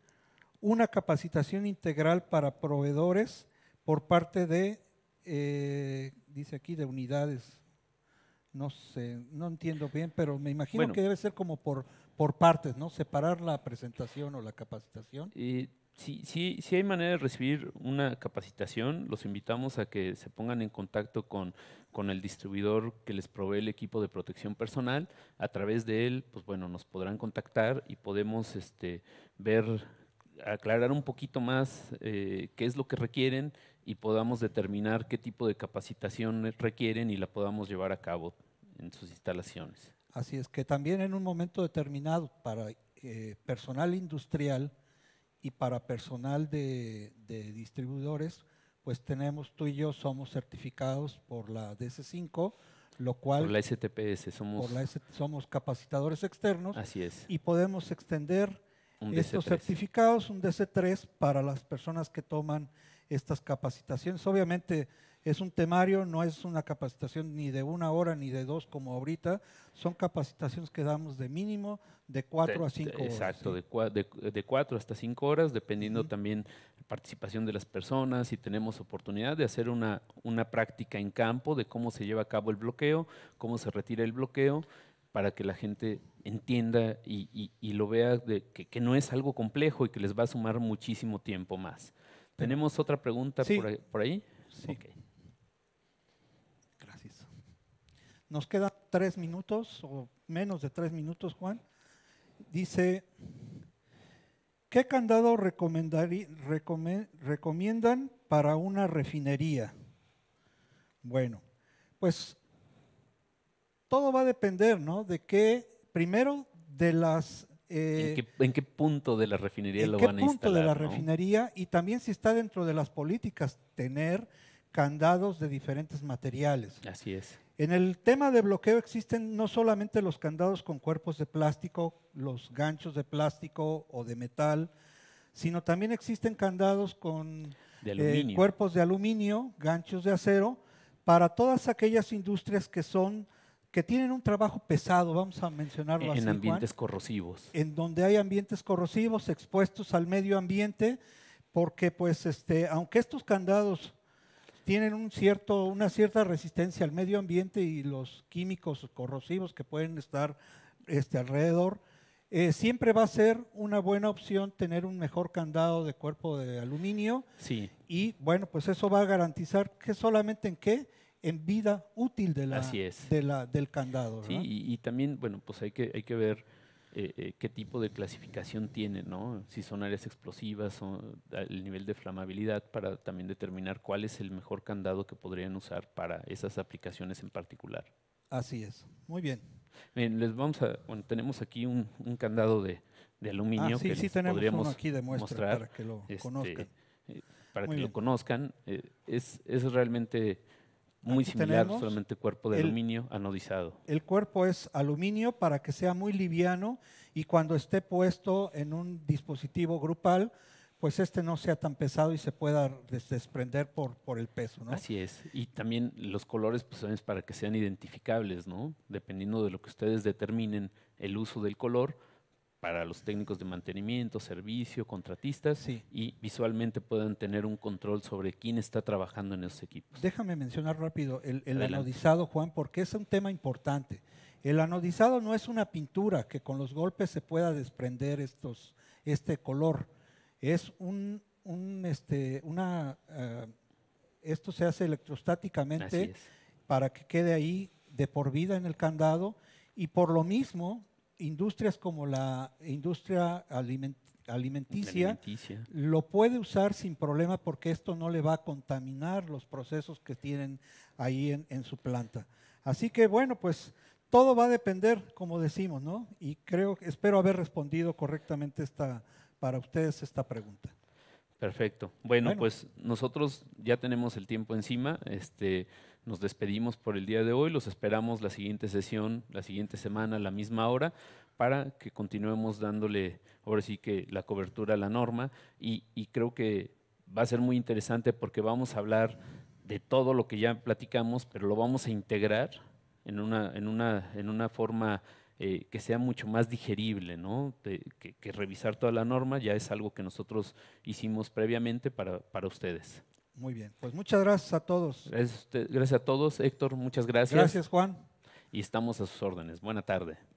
una capacitación integral para proveedores por parte de eh, dice aquí de unidades. No sé, no entiendo bien, pero me imagino que debe ser como por, por partes, ¿no? Separar la presentación o la capacitación. Y sí si, hay manera de recibir una capacitación, los invitamos a que se pongan en contacto con, el distribuidor que les provee el equipo de protección personal. A través de él, pues bueno, nos podrán contactar y podemos este, ver, aclarar un poquito más eh, qué es lo que requieren, y podamos determinar qué tipo de capacitación requieren y la podamos llevar a cabo en sus instalaciones. Así es, que también en un momento determinado para eh, personal industrial y para personal de, distribuidores, pues tenemos tú y yo somos certificados por la DC5, lo cual... Por la STPS, somos... somos capacitadores externos. Así es. Y podemos extender estos certificados, un DC3, para las personas que toman estas capacitaciones. Obviamente es un temario, no es una capacitación ni de una hora ni de dos como ahorita, son capacitaciones que damos de mínimo de cuatro a cinco horas. Exacto, de, cuatro hasta cinco horas, dependiendo también la participación de las personas, si tenemos oportunidad de hacer una, práctica en campo de cómo se lleva a cabo el bloqueo, cómo se retira el bloqueo, para que la gente entienda y, lo vea de que no es algo complejo y que les va a sumar muchísimo tiempo más. ¿Tenemos otra pregunta por, ahí, Sí. Gracias. Nos quedan tres minutos o menos de tres minutos, Juan. Dice, ¿qué candado recomiendan para una refinería? Bueno, pues todo va a depender, ¿no? De qué, primero, de las eh, ¿En, qué, punto de la refinería lo van a instalar? ¿En qué punto de la refinería? Y también si está dentro de las políticas tener candados de diferentes materiales. Así es. En el tema de bloqueo existen no solamente los candados con cuerpos de plástico, los ganchos de plástico o de metal, sino también existen candados con eh, cuerpos de aluminio, ganchos de acero, para todas aquellas industrias que son que tienen un trabajo pesado, vamos a mencionarlo en En ambientes corrosivos. En donde hay ambientes corrosivos expuestos al medio ambiente, porque pues este, aunque estos candados tienen un cierto, una cierta resistencia al medio ambiente y los químicos corrosivos que pueden estar este, alrededor, eh, siempre va a ser una buena opción tener un mejor candado de cuerpo de aluminio. Sí. Y bueno, pues eso va a garantizar que solamente en qué? en vida útil de la, del candado. y, también, bueno, pues hay que, hay que ver eh, eh, qué tipo de clasificación tiene, ¿no? Si son áreas explosivas, o el nivel de flamabilidad, para también determinar cuál es el mejor candado que podrían usar para esas aplicaciones en particular. Así es, muy bien. Bien, les vamos a, tenemos aquí un, candado de, aluminio ah, sí, que sí, podríamos aquí de mostrar para que lo este, conozcan. Eh, para que lo conozcan, es, es realmente muy similar, solamente cuerpo de aluminio anodizado. El cuerpo es aluminio para que sea muy liviano y cuando esté puesto en un dispositivo grupal, pues este no sea tan pesado y se pueda desprender por, por el peso, ¿no? Así es. Y también los colores, pues para que sean identificables, ¿no? Dependiendo de lo que ustedes determinen el uso del color, para los técnicos de mantenimiento, servicio, contratistas y visualmente puedan tener un control sobre quién está trabajando en esos equipos. Déjame mencionar rápido el, anodizado, Juan, porque es un tema importante. El anodizado no es una pintura que con los golpes se pueda desprender estos, este color. Es un, este, una, eh, esto se hace electrostáticamente para que quede ahí de por vida en el candado y por lo mismo industrias como la industria alimenticia, lo puede usar sin problema porque esto no le va a contaminar los procesos que tienen ahí en, su planta. Así que bueno, pues todo va a depender, como decimos, ¿no? Y creo, espero haber respondido correctamente esta, para ustedes esta pregunta. Perfecto. Bueno, bueno, pues nosotros ya tenemos el tiempo encima. Este, nos despedimos por el día de hoy, los esperamos la siguiente sesión, la siguiente semana, a la misma hora, para que continuemos dándole, ahora sí que la cobertura a la norma, y, creo que va a ser muy interesante porque vamos a hablar de todo lo que ya platicamos, pero lo vamos a integrar en una, en una, en una forma eh, que sea mucho más digerible, ¿no? que, que, revisar toda la norma ya es algo que nosotros hicimos previamente para, para ustedes. Muy bien, pues muchas gracias a todos. Gracias a, gracias a todos, Héctor, muchas gracias. Gracias, Juan. Y estamos a sus órdenes. Buena tarde.